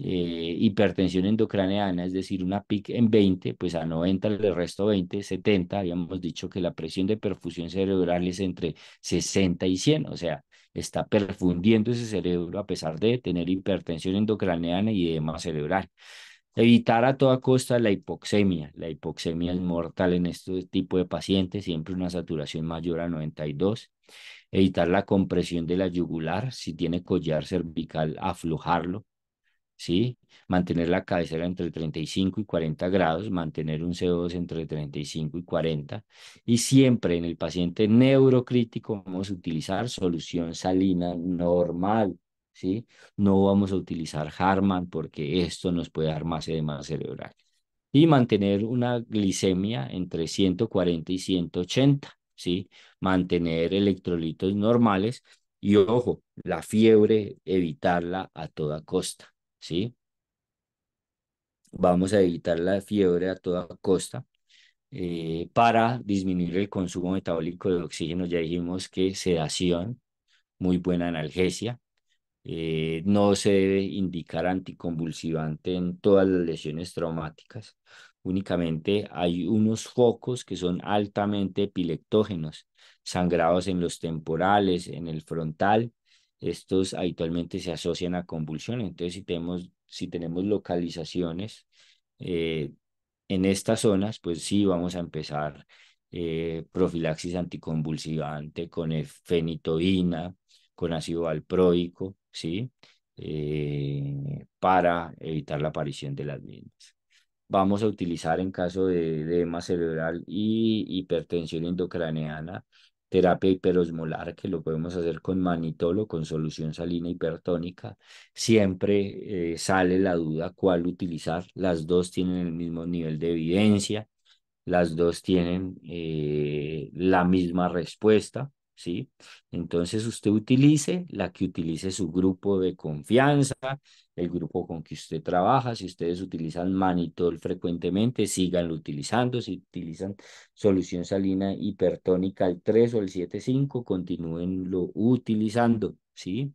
eh, hipertensión endocraneana, es decir, una PIC en 20, pues a 90 le resto 20, 70, habíamos dicho que la presión de perfusión cerebral es entre 60 y 100, o sea, está perfundiendo ese cerebro a pesar de tener hipertensión endocraneana y edema cerebral. Evitar a toda costa la hipoxemia. La hipoxemia es mortal en este tipo de pacientes, siempre una saturación mayor a 92. Evitar la compresión de la yugular, si tiene collar cervical, aflojarlo. ¿sí? Mantener la cabecera entre 35 y 40 grados, mantener un CO2 entre 35 y 40. Y siempre en el paciente neurocrítico vamos a utilizar solución salina normal, ¿sí? No vamos a utilizar Harman porque esto nos puede dar más edema cerebral. Y mantener una glicemia entre 140 y 180, ¿sí? Mantener electrolitos normales y ojo, la fiebre, evitarla a toda costa. ¿sí? Vamos a evitar la fiebre a toda costa. Eh, para disminuir el consumo metabólico de oxígeno, ya dijimos que sedación, muy buena analgesia. Eh, no se debe indicar anticonvulsivante en todas las lesiones traumáticas. Únicamente hay unos focos que son altamente epileptógenos sangrados en los temporales, en el frontal estos habitualmente se asocian a convulsiones. Entonces, si tenemos, localizaciones eh, en estas zonas, pues sí vamos a empezar eh, profilaxis anticonvulsivante con fenitoína, con ácido valproico, ¿sí? Eh, para evitar la aparición de las mismas. Vamos a utilizar en caso de edema cerebral y hipertensión endocraneana terapia hiperosmolar, que lo podemos hacer con manitol o con solución salina hipertónica, siempre eh, sale la duda cuál utilizar. Las dos tienen el mismo nivel de evidencia, las dos tienen eh, la misma respuesta. ¿sí? Entonces usted utilice la que utilice su grupo de confianza, el grupo con que usted trabaja, si ustedes utilizan manitol frecuentemente, síganlo utilizando, si utilizan solución salina hipertónica el 3 o el 7.5, continúenlo utilizando, ¿sí?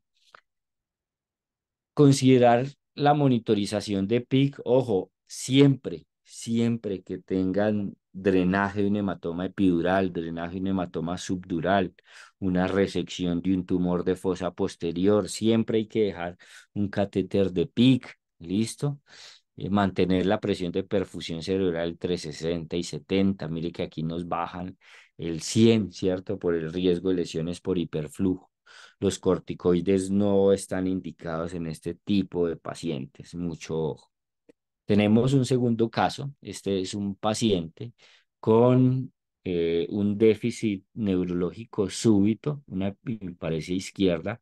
Considerar la monitorización de PIC, ojo, siempre, siempre que tengan drenaje de un hematoma epidural, drenaje de un hematoma subdural, una resección de un tumor de fosa posterior. Siempre hay que dejar un catéter de PIC, ¿listo? Eh, mantener la presión de perfusión cerebral entre 60 y 70. Mire que aquí nos bajan el 100, ¿cierto? Por el riesgo de lesiones por hiperflujo. Los corticoides no están indicados en este tipo de pacientes. Mucho ojo. Tenemos un segundo caso, este es un paciente con eh, un déficit neurológico súbito, una parece izquierda,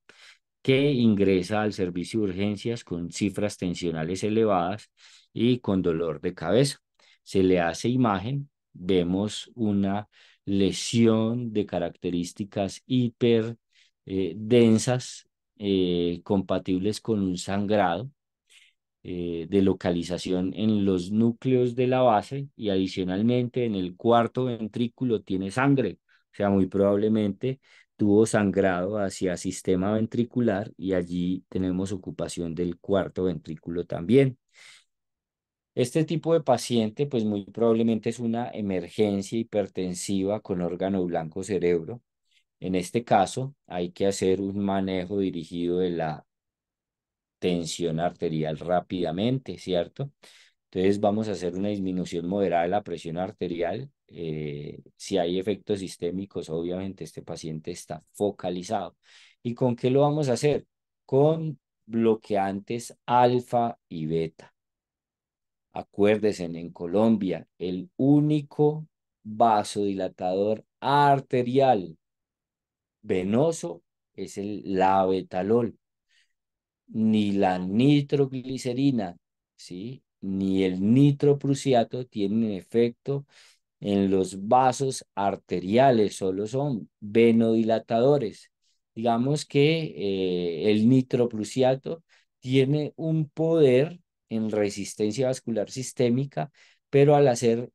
que ingresa al servicio de urgencias con cifras tensionales elevadas y con dolor de cabeza. Se le hace imagen, vemos una lesión de características hiper eh, densas, eh, compatibles con un sangrado. Eh, de localización en los núcleos de la base y adicionalmente en el cuarto ventrículo tiene sangre, o sea, muy probablemente tuvo sangrado hacia sistema ventricular y allí tenemos ocupación del cuarto ventrículo también. Este tipo de paciente, pues muy probablemente es una emergencia hipertensiva con órgano blanco cerebro. En este caso, hay que hacer un manejo dirigido de la tensión arterial rápidamente, ¿cierto? Entonces vamos a hacer una disminución moderada de la presión arterial. Eh, si hay efectos sistémicos, obviamente este paciente está focalizado. ¿Y con qué lo vamos a hacer? Con bloqueantes alfa y beta. Acuérdense, en Colombia, el único vasodilatador arterial venoso es el labetalol ni la nitroglicerina, ¿sí? ni el nitroprusiato tienen efecto en los vasos arteriales, solo son venodilatadores. Digamos que eh, el nitroprusiato tiene un poder en resistencia vascular sistémica, pero al hacer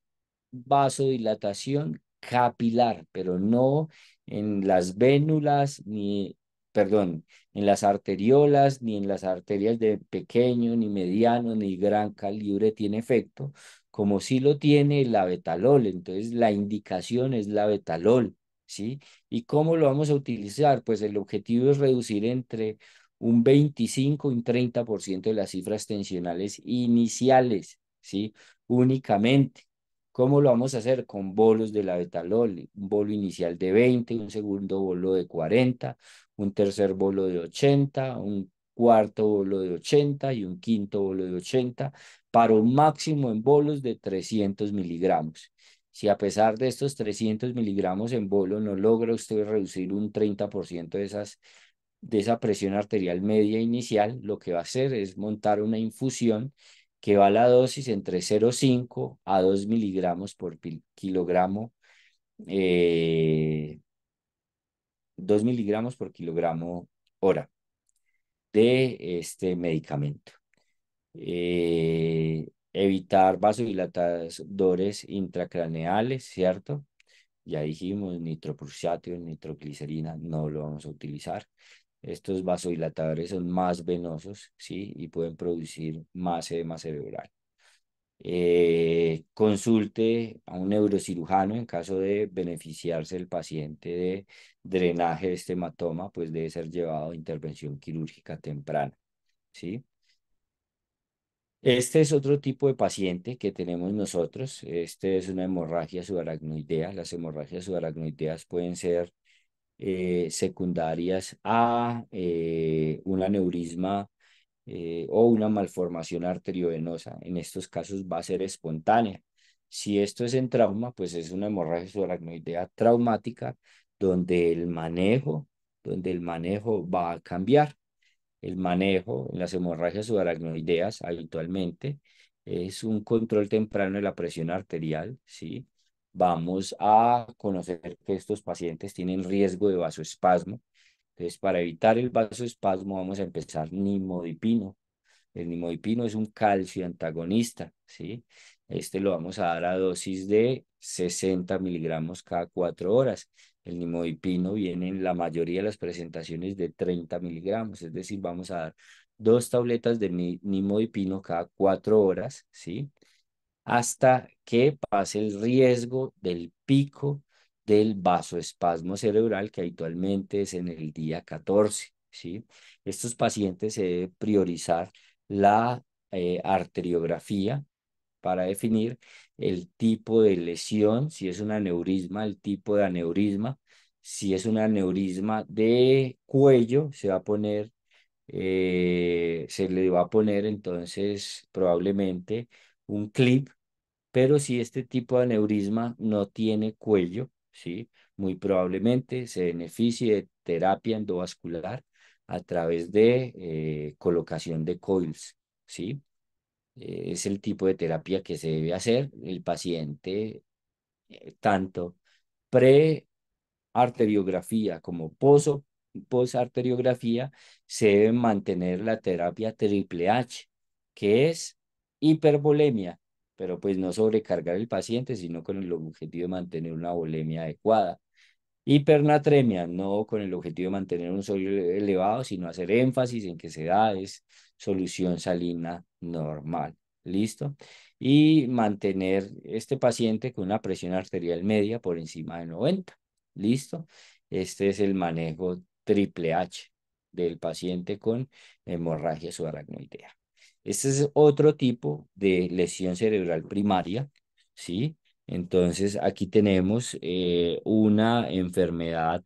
vasodilatación capilar, pero no en las vénulas ni perdón, en las arteriolas, ni en las arterias de pequeño, ni mediano, ni gran calibre tiene efecto, como sí lo tiene la betalol. Entonces, la indicación es la betalol, ¿sí? ¿Y cómo lo vamos a utilizar? Pues el objetivo es reducir entre un 25 y un 30% de las cifras tensionales iniciales, ¿sí? Únicamente. ¿Cómo lo vamos a hacer? Con bolos de la betalol, un bolo inicial de 20, un segundo bolo de 40, un tercer bolo de 80, un cuarto bolo de 80 y un quinto bolo de 80 para un máximo en bolos de 300 miligramos. Si a pesar de estos 300 miligramos en bolo no logra usted reducir un 30% de, esa presión arterial media inicial, lo que va a hacer es montar una infusión que va a la dosis entre 0,5 a 2 miligramos por kilogramo eh, 2 miligramos por kilogramo hora de este medicamento. Eh, evitar vasodilatadores intracraneales, ¿cierto? Ya dijimos, nitroprusiatio, nitroglicerina, no lo vamos a utilizar. Estos vasodilatadores son más venosos, ¿sí? Y pueden producir más edema cerebral. Eh, consulte a un neurocirujano en caso de beneficiarse el paciente de drenaje de este hematoma, pues debe ser llevado a intervención quirúrgica temprana. ¿sí? Este es otro tipo de paciente que tenemos nosotros. Este es una hemorragia subaracnoidea. Las hemorragias subaracnoideas pueden ser eh, secundarias a una eh, un aneurisma eh, o una malformación arteriovenosa. En estos casos va a ser espontánea. Si esto es en trauma, pues es una hemorragia subaracnoidea traumática donde el manejo, donde el manejo va a cambiar. El manejo en las hemorragias subaracnoideas habitualmente es un control temprano de la presión arterial, ¿sí? Vamos a conocer que estos pacientes tienen riesgo de vasoespasmo, entonces, para evitar el vasoespasmo, vamos a empezar nimodipino. El nimodipino es un calcio antagonista, ¿sí? Este lo vamos a dar a dosis de 60 miligramos cada cuatro horas. El nimodipino viene en la mayoría de las presentaciones de 30 miligramos, es decir, vamos a dar dos tabletas de nimodipino cada cuatro horas, ¿sí? Hasta que pase el riesgo del pico del vasoespasmo cerebral que habitualmente es en el día 14. ¿sí? Estos pacientes se debe priorizar la eh, arteriografía para definir el tipo de lesión, si es un aneurisma, el tipo de aneurisma. Si es un aneurisma de cuello, se va a poner, eh, se le va a poner entonces probablemente un clip, pero si este tipo de aneurisma no tiene cuello, ¿sí? Muy probablemente se beneficie de terapia endovascular a través de eh, colocación de coils, ¿sí? Eh, es el tipo de terapia que se debe hacer. El paciente, eh, tanto pre-arteriografía como posarteriografía, post-arteriografía, se debe mantener la terapia triple H, que es hipervolemia, pero pues no sobrecargar el paciente, sino con el objetivo de mantener una volemia adecuada. Hipernatremia, no con el objetivo de mantener un sodio e-, elevado, sino hacer énfasis en que se da es solución salina normal. ¿Listo? Y mantener este paciente con una presión arterial media por encima de 90. ¿Listo? Este es el manejo triple H del paciente con hemorragia subaracnoidea. Este es otro tipo de lesión cerebral primaria, ¿sí? Entonces, aquí tenemos eh, una enfermedad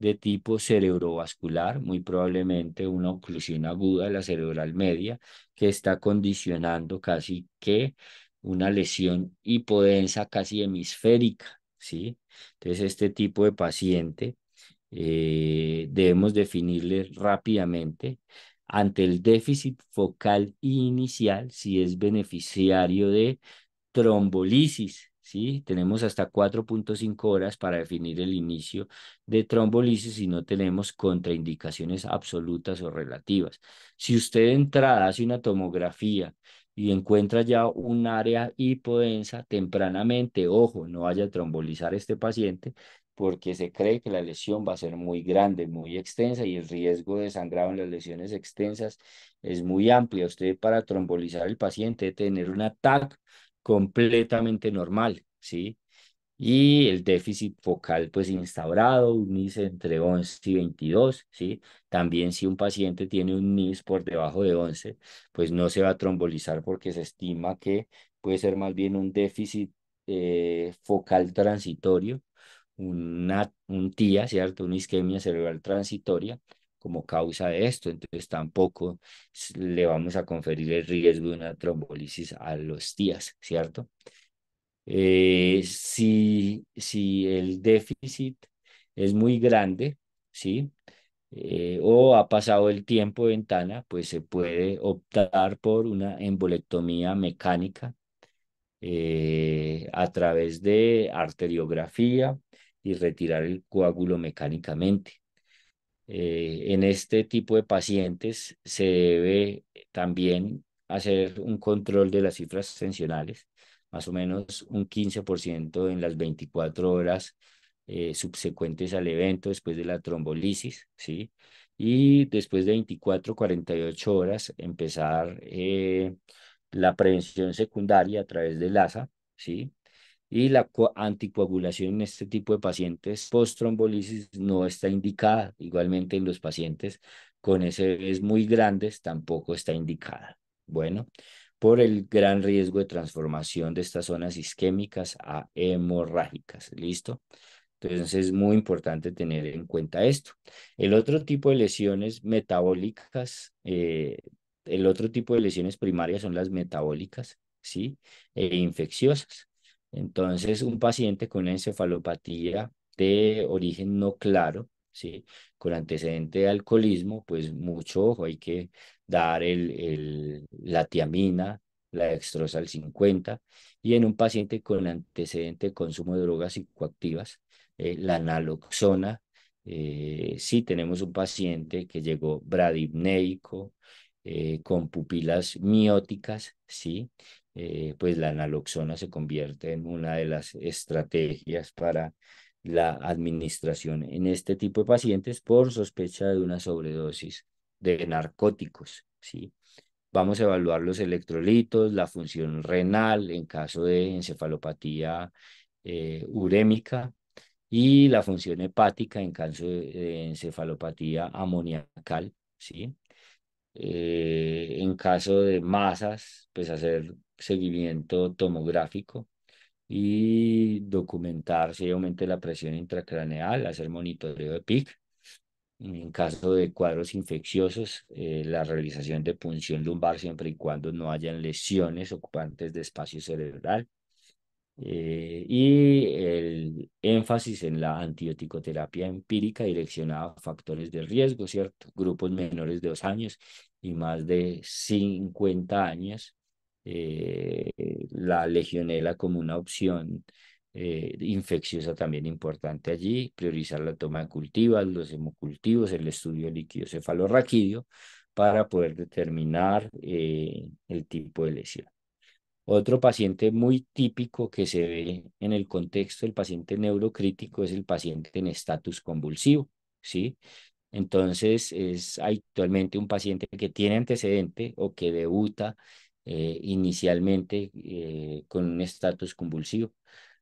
de tipo cerebrovascular, muy probablemente una oclusión aguda de la cerebral media, que está condicionando casi que una lesión hipodensa casi hemisférica, ¿sí? Entonces, este tipo de paciente eh, debemos definirle rápidamente ante el déficit focal inicial si es beneficiario de trombolisis. ¿sí? Tenemos hasta 4.5 horas para definir el inicio de trombolisis y no tenemos contraindicaciones absolutas o relativas. Si usted entra, entrada hace una tomografía y encuentra ya un área hipodensa tempranamente, ojo, no vaya a trombolizar este paciente, porque se cree que la lesión va a ser muy grande, muy extensa y el riesgo de sangrado en las lesiones extensas es muy amplio. Usted para trombolizar al paciente debe tener un ataque completamente normal, ¿sí? Y el déficit focal pues instaurado, un NIS entre 11 y 22, ¿sí? También si un paciente tiene un NIS por debajo de 11, pues no se va a trombolizar porque se estima que puede ser más bien un déficit eh, focal transitorio, un TIA, ¿cierto? Una isquemia cerebral transitoria como causa de esto. Entonces tampoco le vamos a conferir el riesgo de una trombolisis a los tías, ¿cierto? Eh, si, si el déficit es muy grande, ¿sí? Eh, o ha pasado el tiempo de ventana, pues se puede optar por una embolectomía mecánica eh, a través de arteriografía, y retirar el coágulo mecánicamente. Eh, en este tipo de pacientes se debe también hacer un control de las cifras tensionales, más o menos un 15% en las 24 horas eh, subsecuentes al evento después de la trombolisis, ¿sí? Y después de 24, 48 horas empezar eh, la prevención secundaria a través del ASA, ¿sí? y la anticoagulación en este tipo de pacientes post-trombolisis no está indicada. Igualmente en los pacientes con es muy grandes tampoco está indicada. Bueno, por el gran riesgo de transformación de estas zonas isquémicas a hemorrágicas. ¿Listo? Entonces es muy importante tener en cuenta esto. El otro tipo de lesiones metabólicas, eh, el otro tipo de lesiones primarias son las metabólicas, ¿sí? E infecciosas. Entonces, un paciente con encefalopatía de origen no claro, ¿sí? con antecedente de alcoholismo, pues mucho ojo, hay que dar el, la tiamina, la extrosa al 50, y en un paciente con antecedente de consumo de drogas psicoactivas, eh, la naloxona. Eh, sí tenemos un paciente que llegó bradipneico, eh, con pupilas mióticas, ¿sí? Eh, pues la naloxona se convierte en una de las estrategias para la administración en este tipo de pacientes por sospecha de una sobredosis de narcóticos, ¿sí? Vamos a evaluar los electrolitos, la función renal en caso de encefalopatía eh, urémica y la función hepática en caso de encefalopatía amoniacal, ¿sí? Eh, en caso de masas, pues hacer seguimiento tomográfico y documentar si aumenta la presión intracraneal, hacer monitoreo de PIC. En caso de cuadros infecciosos, eh, la realización de punción lumbar siempre y cuando no hayan lesiones ocupantes de espacio cerebral. Eh, y el énfasis en la antibiótico-terapia empírica direccionada a factores de riesgo, ¿cierto? Grupos menores de dos años y más de 50 años, eh, la legionela como una opción eh, infecciosa también importante allí, priorizar la toma de cultivos, los hemocultivos, el estudio líquido cefalorraquídeo para poder determinar el tipo de lesión. Otro paciente muy típico que se ve en el contexto del paciente neurocrítico es el paciente en estatus convulsivo, ¿sí? Entonces, es actualmente un paciente que tiene antecedente o que debuta eh, inicialmente eh, con un estatus convulsivo.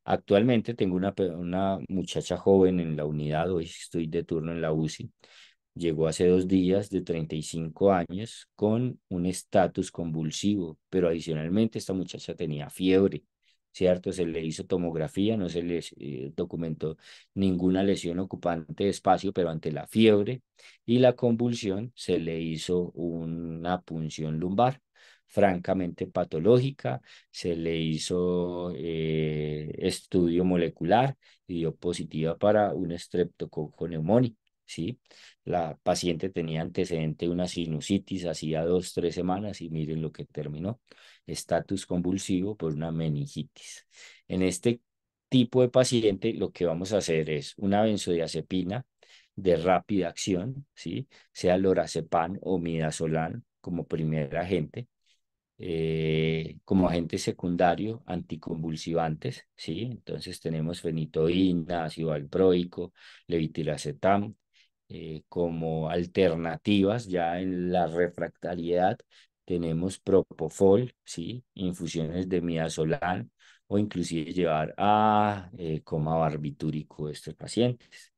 Actualmente tengo una, una muchacha joven en la unidad, hoy estoy de turno en la UCI, llegó hace dos días de 35 años con un estatus convulsivo, pero adicionalmente esta muchacha tenía fiebre, ¿cierto? Se le hizo tomografía, no se le eh, documentó ninguna lesión ocupante de espacio, pero ante la fiebre y la convulsión se le hizo una punción lumbar francamente patológica, se le hizo eh, estudio molecular y dio positiva para un neumónico. ¿sí? La paciente tenía antecedente de una sinusitis hacía dos, tres semanas y miren lo que terminó, estatus convulsivo por una meningitis. En este tipo de paciente lo que vamos a hacer es una benzodiazepina de rápida acción, ¿sí? sea lorazepam o midazolam como primer agente, eh, como agente secundario anticonvulsivantes, ¿sí? Entonces tenemos fenitoína, ácido alproico, levitilacetam eh, como alternativas ya en la refractariedad tenemos propofol, ¿sí? infusiones de midazolam o inclusive llevar a eh, coma barbitúrico estos pacientes.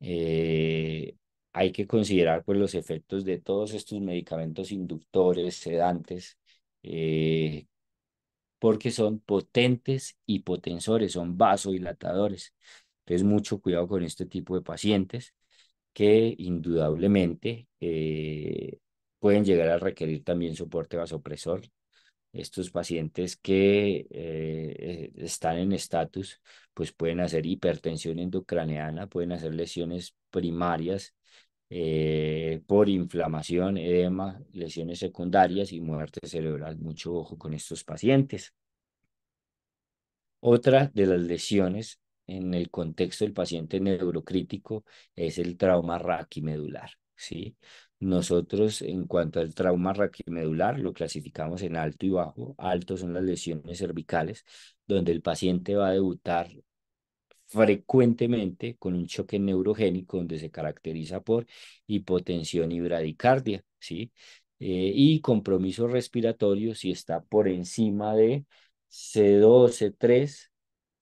Eh, hay que considerar pues, los efectos de todos estos medicamentos inductores, sedantes, porque son potentes hipotensores, son vasodilatadores. Entonces, mucho cuidado con este tipo de pacientes que indudablemente eh, pueden llegar a requerir también soporte vasopresor. Estos pacientes que eh, eh, están en estatus, pues pueden hacer hipertensión endocraneana, pueden hacer lesiones primarias por inflamación, edema, lesiones secundarias y muerte cerebral. Mucho ojo con estos pacientes. Otra de las lesiones en el contexto del paciente neurocrítico es el trauma raquimedular, ¿sí? Nosotros, en cuanto al trauma raquimedular, lo clasificamos en alto y bajo. Alto son las lesiones cervicales, donde el paciente va a debutar frecuentemente con un choque neurogénico donde se caracteriza por hipotensión y bradicardia, ¿sí? Eh, y compromiso respiratorio si está por encima de C2, C3,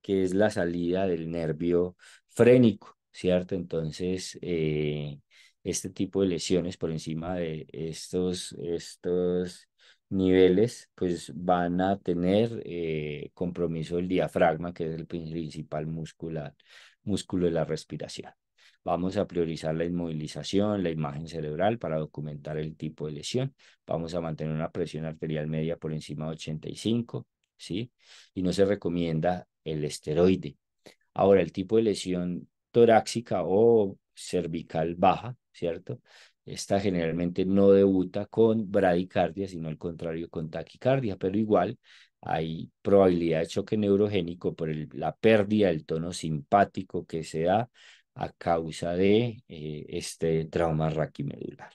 que es la salida del nervio frénico, ¿cierto? Entonces, eh, este tipo de lesiones por encima de estos, estos niveles, pues van a tener eh, compromiso del diafragma, que es el principal muscular, músculo de la respiración. Vamos a priorizar la inmovilización, la imagen cerebral para documentar el tipo de lesión. Vamos a mantener una presión arterial media por encima de 85, ¿sí? Y no se recomienda el esteroide. Ahora, el tipo de lesión torácica o cervical baja, ¿cierto? Esta generalmente no debuta con bradicardia, sino al contrario con taquicardia, pero igual hay probabilidad de choque neurogénico por la pérdida del tono simpático que se da a causa de eh, este trauma raquimedular.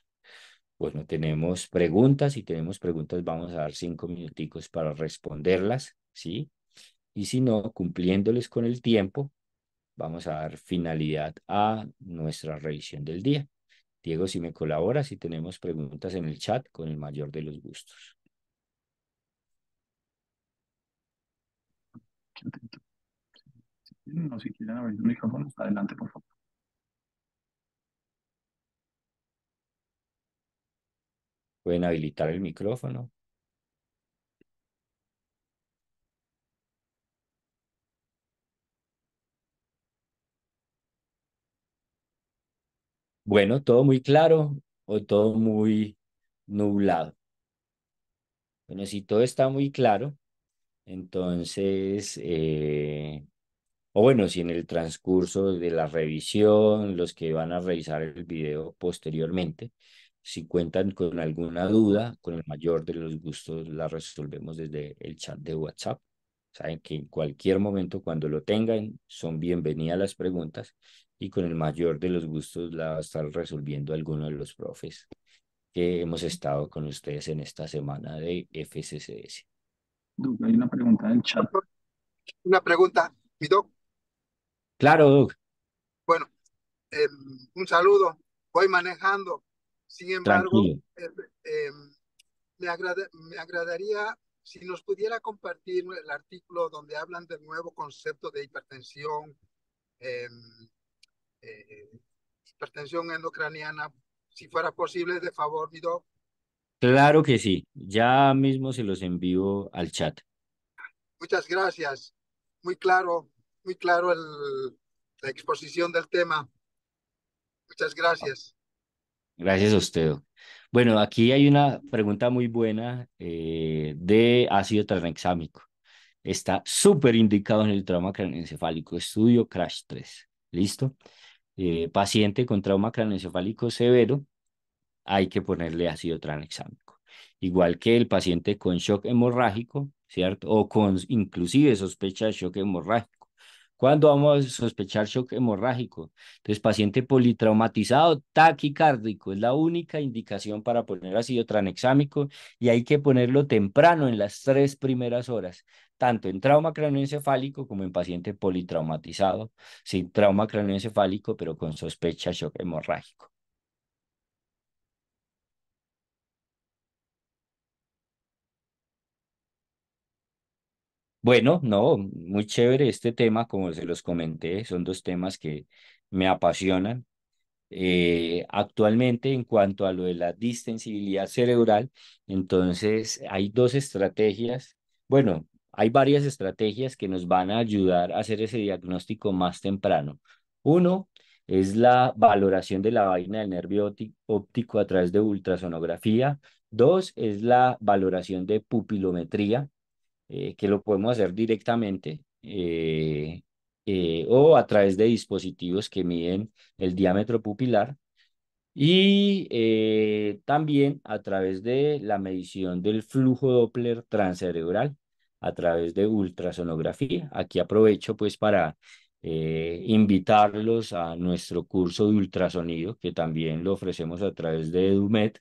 Bueno, tenemos preguntas y si tenemos preguntas, vamos a dar cinco minuticos para responderlas, ¿sí? y si no, cumpliéndoles con el tiempo, vamos a dar finalidad a nuestra revisión del día. Diego, si me colabora, si tenemos preguntas en el chat, con el mayor de los gustos. No, si quieren abrir micrófono micrófono, adelante, por favor. Pueden habilitar el micrófono. Bueno, todo muy claro o todo muy nublado. Bueno, si todo está muy claro, entonces, eh, o bueno, si en el transcurso de la revisión, los que van a revisar el video posteriormente, si cuentan con alguna duda, con el mayor de los gustos la resolvemos desde el chat de WhatsApp. Saben que en cualquier momento, cuando lo tengan, son bienvenidas las preguntas y con el mayor de los gustos la va a estar resolviendo alguno de los profes que hemos estado con ustedes en esta semana de FCCS. Doug, hay una pregunta el chat. Una pregunta, mi Doug. Claro, Doug. Bueno, em, un saludo. Voy manejando. Sin embargo, em, em, me, agradaría si nos pudiera compartir el artículo donde hablan del nuevo concepto de hipertensión, eh, hipertensión endocraniana, si fuera posible, de favor, mi Claro que sí, ya mismo se los envío al chat. Muchas gracias, muy claro, muy claro el, la exposición del tema. Muchas gracias. Gracias a usted. Bueno, aquí hay una pregunta muy buena eh, de ácido tranexámico. Está súper indicado en el trauma craneoencefálico, estudio CRASH 3. ¿Listo? Eh, paciente con trauma craneoencefálico severo, hay que ponerle ácido tranexámico. Igual que el paciente con shock hemorrágico, ¿cierto? O con inclusive sospecha de shock hemorrágico. ¿Cuándo vamos a sospechar shock hemorrágico? Entonces, paciente politraumatizado taquicárdico es la única indicación para poner ácido tranexámico y hay que ponerlo temprano en las tres primeras horas tanto en trauma cranioencefálico como en paciente politraumatizado, sin trauma cranioencefálico pero con sospecha shock hemorrágico. Bueno, no, muy chévere este tema, como se los comenté, son dos temas que me apasionan. Eh, actualmente, en cuanto a lo de la distensibilidad cerebral, entonces hay dos estrategias bueno, hay varias estrategias que nos van a ayudar a hacer ese diagnóstico más temprano. Uno es la valoración de la vaina del nervio óptico a través de ultrasonografía. Dos es la valoración de pupilometría, eh, que lo podemos hacer directamente eh, eh, o a través de dispositivos que miden el diámetro pupilar y también a través de la medición del flujo Doppler transcerebral, a través de ultrasonografía. Aquí aprovecho pues para eh, invitarlos a nuestro curso de ultrasonido que también lo ofrecemos a través de EduMed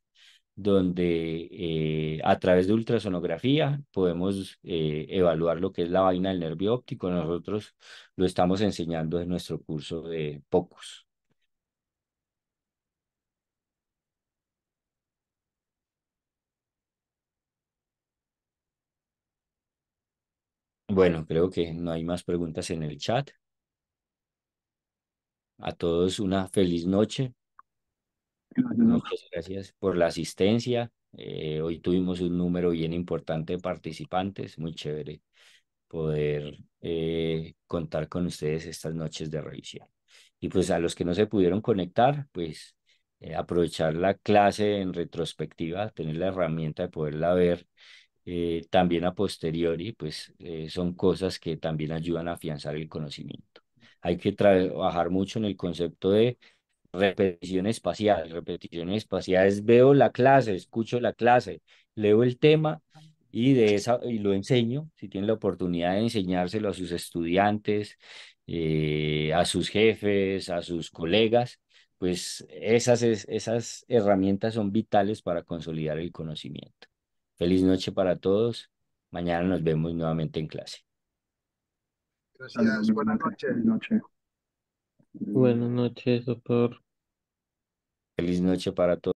donde eh, a través de ultrasonografía podemos eh, evaluar lo que es la vaina del nervio óptico. Nosotros lo estamos enseñando en nuestro curso de pocos Bueno, creo que no hay más preguntas en el chat. A todos una feliz noche. Gracias. Muchas gracias por la asistencia. Eh, hoy tuvimos un número bien importante de participantes, muy chévere poder eh, contar con ustedes estas noches de revisión. Y pues a los que no se pudieron conectar, pues eh, aprovechar la clase en retrospectiva, tener la herramienta de poderla ver eh, también a posteriori, pues eh, son cosas que también ayudan a afianzar el conocimiento. Hay que trabajar mucho en el concepto de repetición espacial. Repetición espacial es veo la clase, escucho la clase, leo el tema y de esa y lo enseño. Si tienen la oportunidad de enseñárselo a sus estudiantes, eh, a sus jefes, a sus colegas, pues esas, esas herramientas son vitales para consolidar el conocimiento. Feliz noche para todos. Mañana nos vemos nuevamente en clase. Gracias. Buenas noches. Buenas noches, noches doctor. Feliz noche para todos.